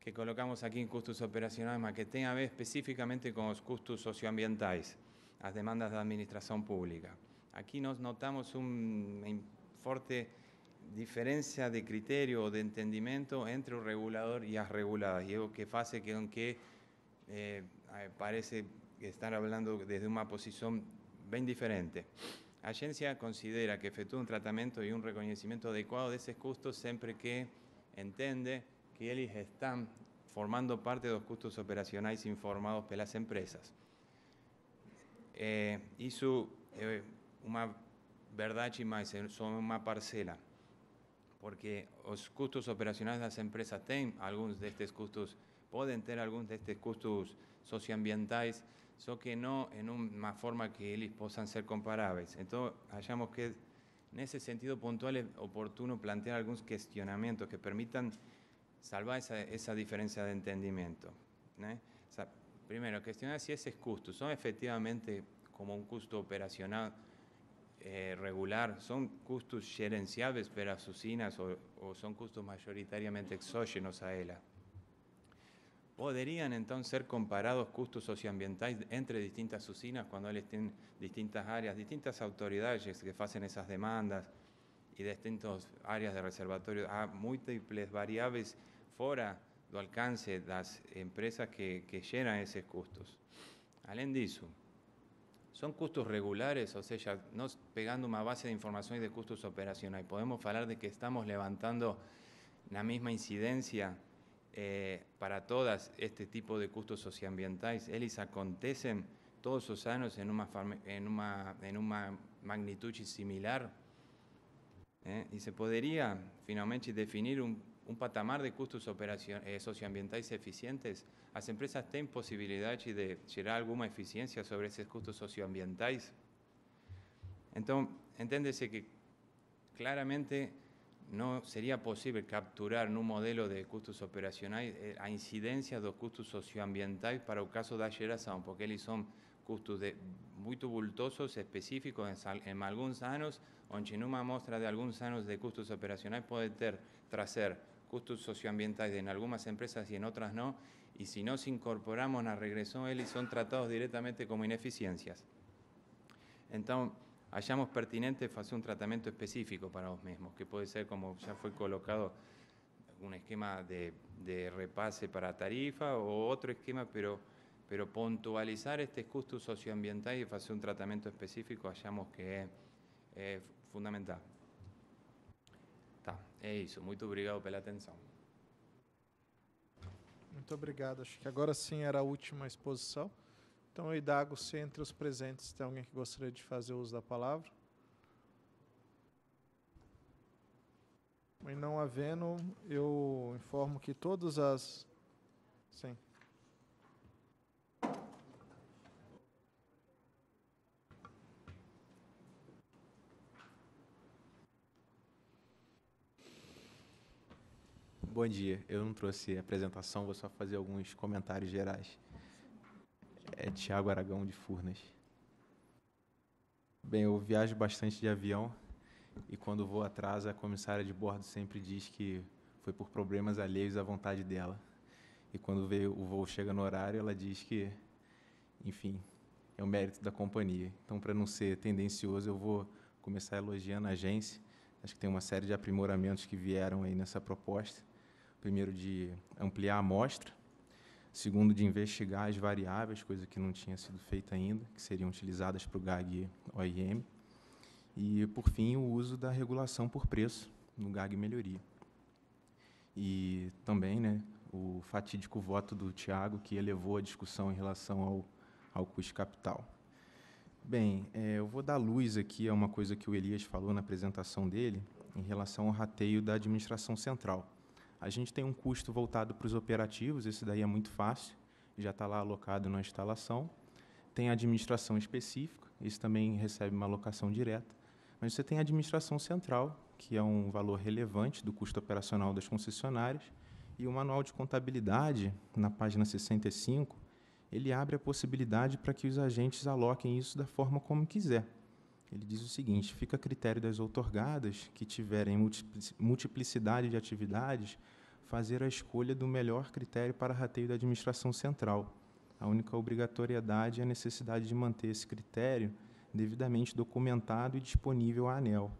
[SPEAKER 12] que colocamos aquí en custos Operacionales, que tiene a ver específicamente con los custos socioambientales, las demandas de administración pública. Aquí nos notamos una fuerte diferencia de criterio o de entendimiento entre el regulador y las reguladas, y es o que hace que eh, eh, parece estar hablando desde una posición bien diferente. La agencia considera que efectúa un tratamiento y un reconocimiento adecuado de esos costos siempre que entiende que ellos están formando parte de los costos operacionales informados por las empresas. Eh, y su eh, verdad verdad y más son una parcela, porque los costos operacionales de las empresas de estos costos pueden tener algunos de estos costos socioambientales sólo que no en una forma que ellos puedan ser comparables. Entonces, hallamos que en ese sentido puntual es oportuno plantear algunos cuestionamientos que permitan salvar esa, esa diferencia de entendimiento. ¿eh? primero, cuestionar si esos costos son efectivamente como un costo operacional eh, regular, son costos gerenciables para sus o, o son costos mayoritariamente exógenos a ellas podrían entonces ser comparados costos socioambientales entre distintas usinas cuando él esté distintas áreas, distintas autoridades que hacen esas demandas y distintas áreas de reservatorio. Hay ah, múltiples variables fuera del alcance de las empresas que, llenan esos costos. Além disso, son costos regulares, o sea, no pegando una base de información y de costos operacionales. Podemos hablar de que estamos levantando la misma incidencia eh, para todas este tipo de costos socioambientales, Elis acontecen todos los años en una, en una, en una magnitud similar. ¿eh? y se podría finalmente definir un, patamar de costos eh, socioambientales eficientes. Las empresas tienen posibilidad de generar alguna eficiencia sobre esos costos socioambientales. Entonces, enténdese que claramente no sería posible capturar en un modelo de costos operacionales eh, la incidencia de los costos socioambientales para el caso de xeración, porque ellos son costos de, muy bultosos, específicos en, algunos en algúns una una una de algunos años de costos operacionales puede ter, costos custos socioambientales en algunas empresas y en otras no, y si no se incorporamos a regresión, y son tratados directamente como ineficiencias. Entonces, hallamos pertinente hacer un tratamiento específico para los mismos, que puede ser como ya fue colocado un esquema de, repase para tarifa o otro esquema, pero, pero puntualizar este custo socioambiental y hacer un tratamiento específico hallamos que es, fundamental. está eso. Muchas gracias obrigado la atención.
[SPEAKER 1] Muchas gracias. Acho que ahora sí era la última exposición. Então, eu indago se entre os presentes tem alguém que gostaria de fazer uso da palavra. E não havendo, eu informo que todas as. Sim.
[SPEAKER 13] Bom dia. Eu não trouxe apresentação, vou só fazer alguns comentários gerais é Tiago Aragão de Furnas. Bem, eu viajo bastante de avião e quando vou atrás, a comissária de bordo sempre diz que foi por problemas alheios à vontade dela. E quando veio, o voo chega no horário, ela diz que, enfim, é o mérito da companhia. Então, para não ser tendencioso, eu vou começar elogiando a agência. Acho que tem uma série de aprimoramentos que vieram aí nessa proposta. Primeiro, de ampliar a amostra, segundo de investigar as variáveis, coisa que não tinha sido feita ainda, que seriam utilizadas para o GAG OIM, e, por fim, o uso da regulação por preço no GAG melhoria. E também né, o fatídico voto do Tiago, que elevou a discussão em relação ao, ao custo capital. Bem, é, eu vou dar luz aqui a uma coisa que o Elias falou na apresentação dele, em relação ao rateio da administração central. A gente tem um custo voltado para os operativos, esse daí é muito fácil, já está lá alocado na instalação. Tem a administração específica, esse também recebe uma alocação direta. Mas você tem a administração central, que é um valor relevante do custo operacional das concessionárias, e o manual de contabilidade, na página 65, ele abre a possibilidade para que os agentes aloquem isso da forma como quiser. Ele diz o seguinte: fica a critério das outorgadas que tiverem multiplicidade de atividades fazer a escolha do melhor critério para rateio da administração central. A única obrigatoriedade é a necessidade de manter esse critério devidamente documentado e disponível à ANEL.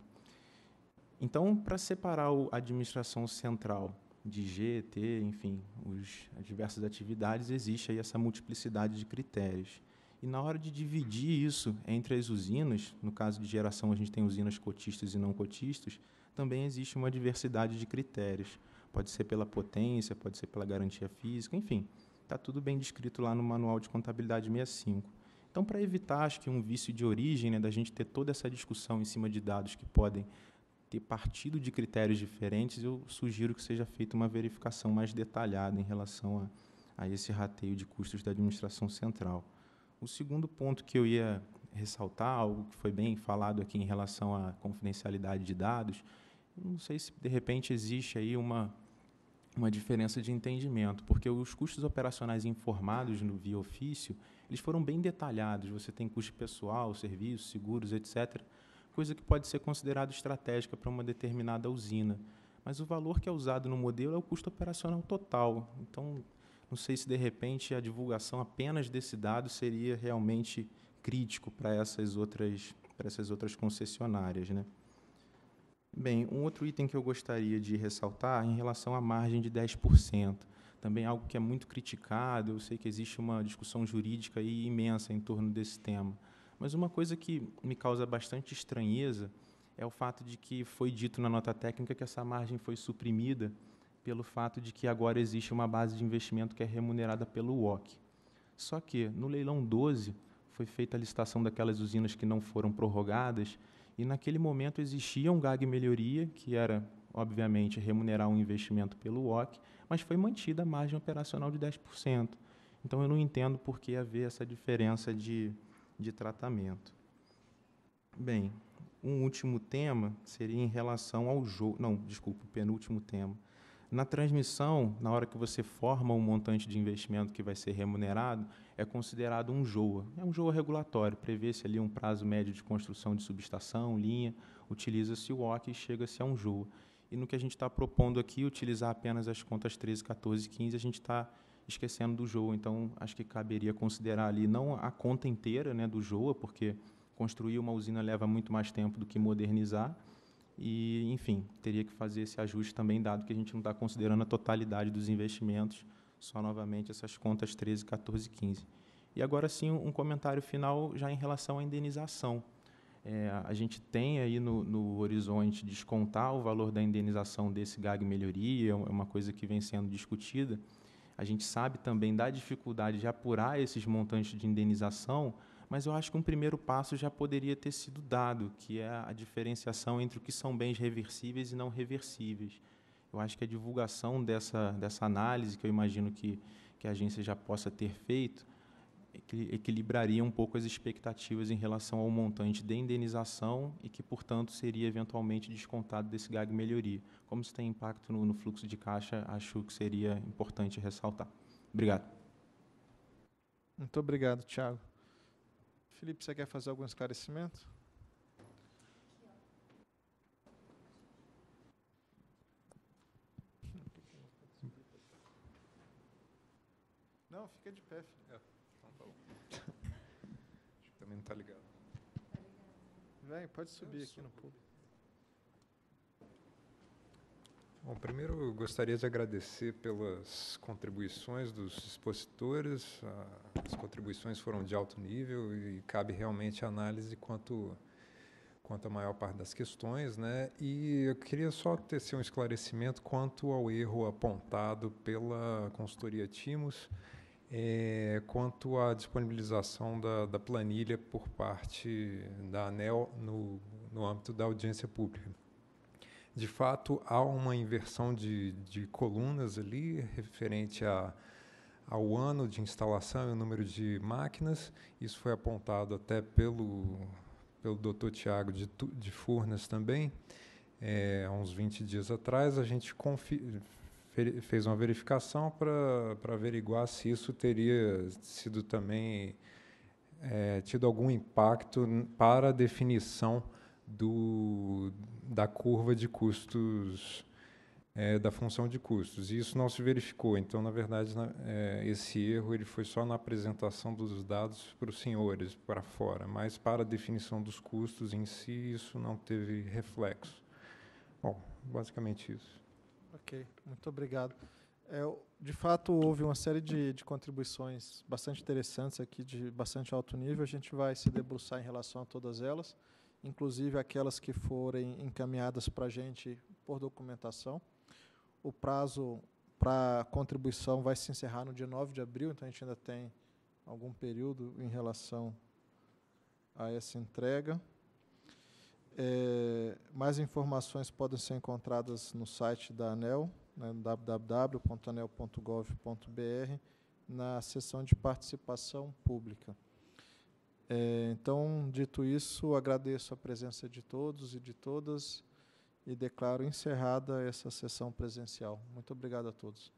[SPEAKER 13] Então, para separar a administração central de G, T, enfim, os, as diversas atividades, existe aí essa multiplicidade de critérios. E na hora de dividir isso entre as usinas, no caso de geração a gente tem usinas cotistas e não cotistas, também existe uma diversidade de critérios. Pode ser pela potência, pode ser pela garantia física, enfim. Está tudo bem descrito lá no Manual de Contabilidade 65. Então, para evitar, acho que um vício de origem, né, da gente ter toda essa discussão em cima de dados que podem ter partido de critérios diferentes, eu sugiro que seja feita uma verificação mais detalhada em relação a, a esse rateio de custos da administração central. O segundo ponto que eu ia ressaltar, algo que foi bem falado aqui em relação à confidencialidade de dados, não sei se de repente existe aí uma, uma diferença de entendimento, porque os custos operacionais informados no via ofício, eles foram bem detalhados, você tem custo pessoal, serviços, seguros, etc., coisa que pode ser considerada estratégica para uma determinada usina. Mas o valor que é usado no modelo é o custo operacional total. Então, não sei se de repente a divulgação apenas desse dado seria realmente crítico para essas outras para essas outras concessionárias, né? Bem, um outro item que eu gostaria de ressaltar em relação à margem de 10%, também algo que é muito criticado, eu sei que existe uma discussão jurídica imensa em torno desse tema. Mas uma coisa que me causa bastante estranheza é o fato de que foi dito na nota técnica que essa margem foi suprimida pelo fato de que agora existe uma base de investimento que é remunerada pelo UOC. Só que no leilão 12 foi feita a licitação daquelas usinas que não foram prorrogadas e naquele momento existia um GAG melhoria, que era, obviamente, remunerar um investimento pelo UOC, mas foi mantida a margem operacional de 10%. Então eu não entendo por que haver essa diferença de, de tratamento. Bem, um último tema seria em relação ao jogo. Não, desculpa, penúltimo tema na transmissão, na hora que você forma um montante de investimento que vai ser remunerado, é considerado um JOA. É um JOA regulatório, prevê-se ali um prazo médio de construção de subestação, linha, utiliza-se o OC e chega-se a um JOA. E no que a gente está propondo aqui, utilizar apenas as contas 13, 14 e 15, a gente está esquecendo do JOA. Então, acho que caberia considerar ali não a conta inteira né, do JOA, porque construir uma usina leva muito mais tempo do que modernizar, e, enfim, teria que fazer esse ajuste também, dado que a gente não está considerando a totalidade dos investimentos, só novamente essas contas 13, 14 e 15. E agora sim, um comentário final já em relação à indenização. É, a gente tem aí no, no, horizonte descontar o valor da indenização desse GAG melhoria, é uma coisa que vem sendo discutida. A gente sabe também da dificuldade de apurar esses montantes de indenização, mas eu acho que um primeiro passo já poderia ter sido dado, que é a diferenciação entre o que são bens reversíveis e não reversíveis. Eu acho que a divulgação dessa, dessa análise, que eu imagino que, que a agência já possa ter feito, equilibraria um pouco as expectativas em relação ao montante de indenização e que, portanto, seria eventualmente descontado desse GAG melhoria. Como isso tem impacto no, no fluxo de caixa, acho que seria importante ressaltar. Obrigado.
[SPEAKER 1] Muito obrigado, Tiago. Felipe, você quer fazer algum esclarecimento? Não, fica de pé, Felipe. É, então tá bom.
[SPEAKER 2] Acho que também não está ligado.
[SPEAKER 1] Vem, pode subir aqui no público.
[SPEAKER 2] Bom, primeiro eu gostaria de agradecer pelas contribuições dos expositores. Ah, as contribuições foram de alto nível e cabe realmente análise quanto quanto à maior parte das questões, né? E eu queria só tecer um esclarecimento quanto ao erro apontado pela consultoria Timos é, quanto à disponibilização da, da, planilha por parte da ANEL no, no âmbito da audiência pública de fato, há uma inversão de, de colunas ali, referente a, ao ano de instalação e o número de máquinas. Isso foi apontado até pelo, pelo doutor Tiago de, de Furnas também, é, há uns 20 dias atrás. A gente fez uma verificação para averiguar se isso teria sido também é, tido algum impacto para a definição do da curva de custos, é, da função de custos. E isso não se verificou. Então, na verdade, na, é, esse erro ele foi só na apresentação dos dados para os senhores, para fora, mas para a definição dos custos em si, isso não teve reflexo. Bom, basicamente isso.
[SPEAKER 1] Ok, muito obrigado. É, de fato, houve uma série de, de, contribuições bastante interessantes aqui, de bastante alto nível. A gente vai se debruçar em relação a todas elas inclusive aquelas que forem encaminhadas para a gente por documentação. O prazo para contribuição vai se encerrar no dia 9 de abril, então a gente ainda tem algum período em relação a essa entrega. É, mais informações podem ser encontradas no site da ANEL, né, www.anel.gov.br, na seção de participação pública. É, então, dito isso, agradeço a presença de todos e de todas e declaro encerrada essa sessão presencial. Muito obrigado a todos.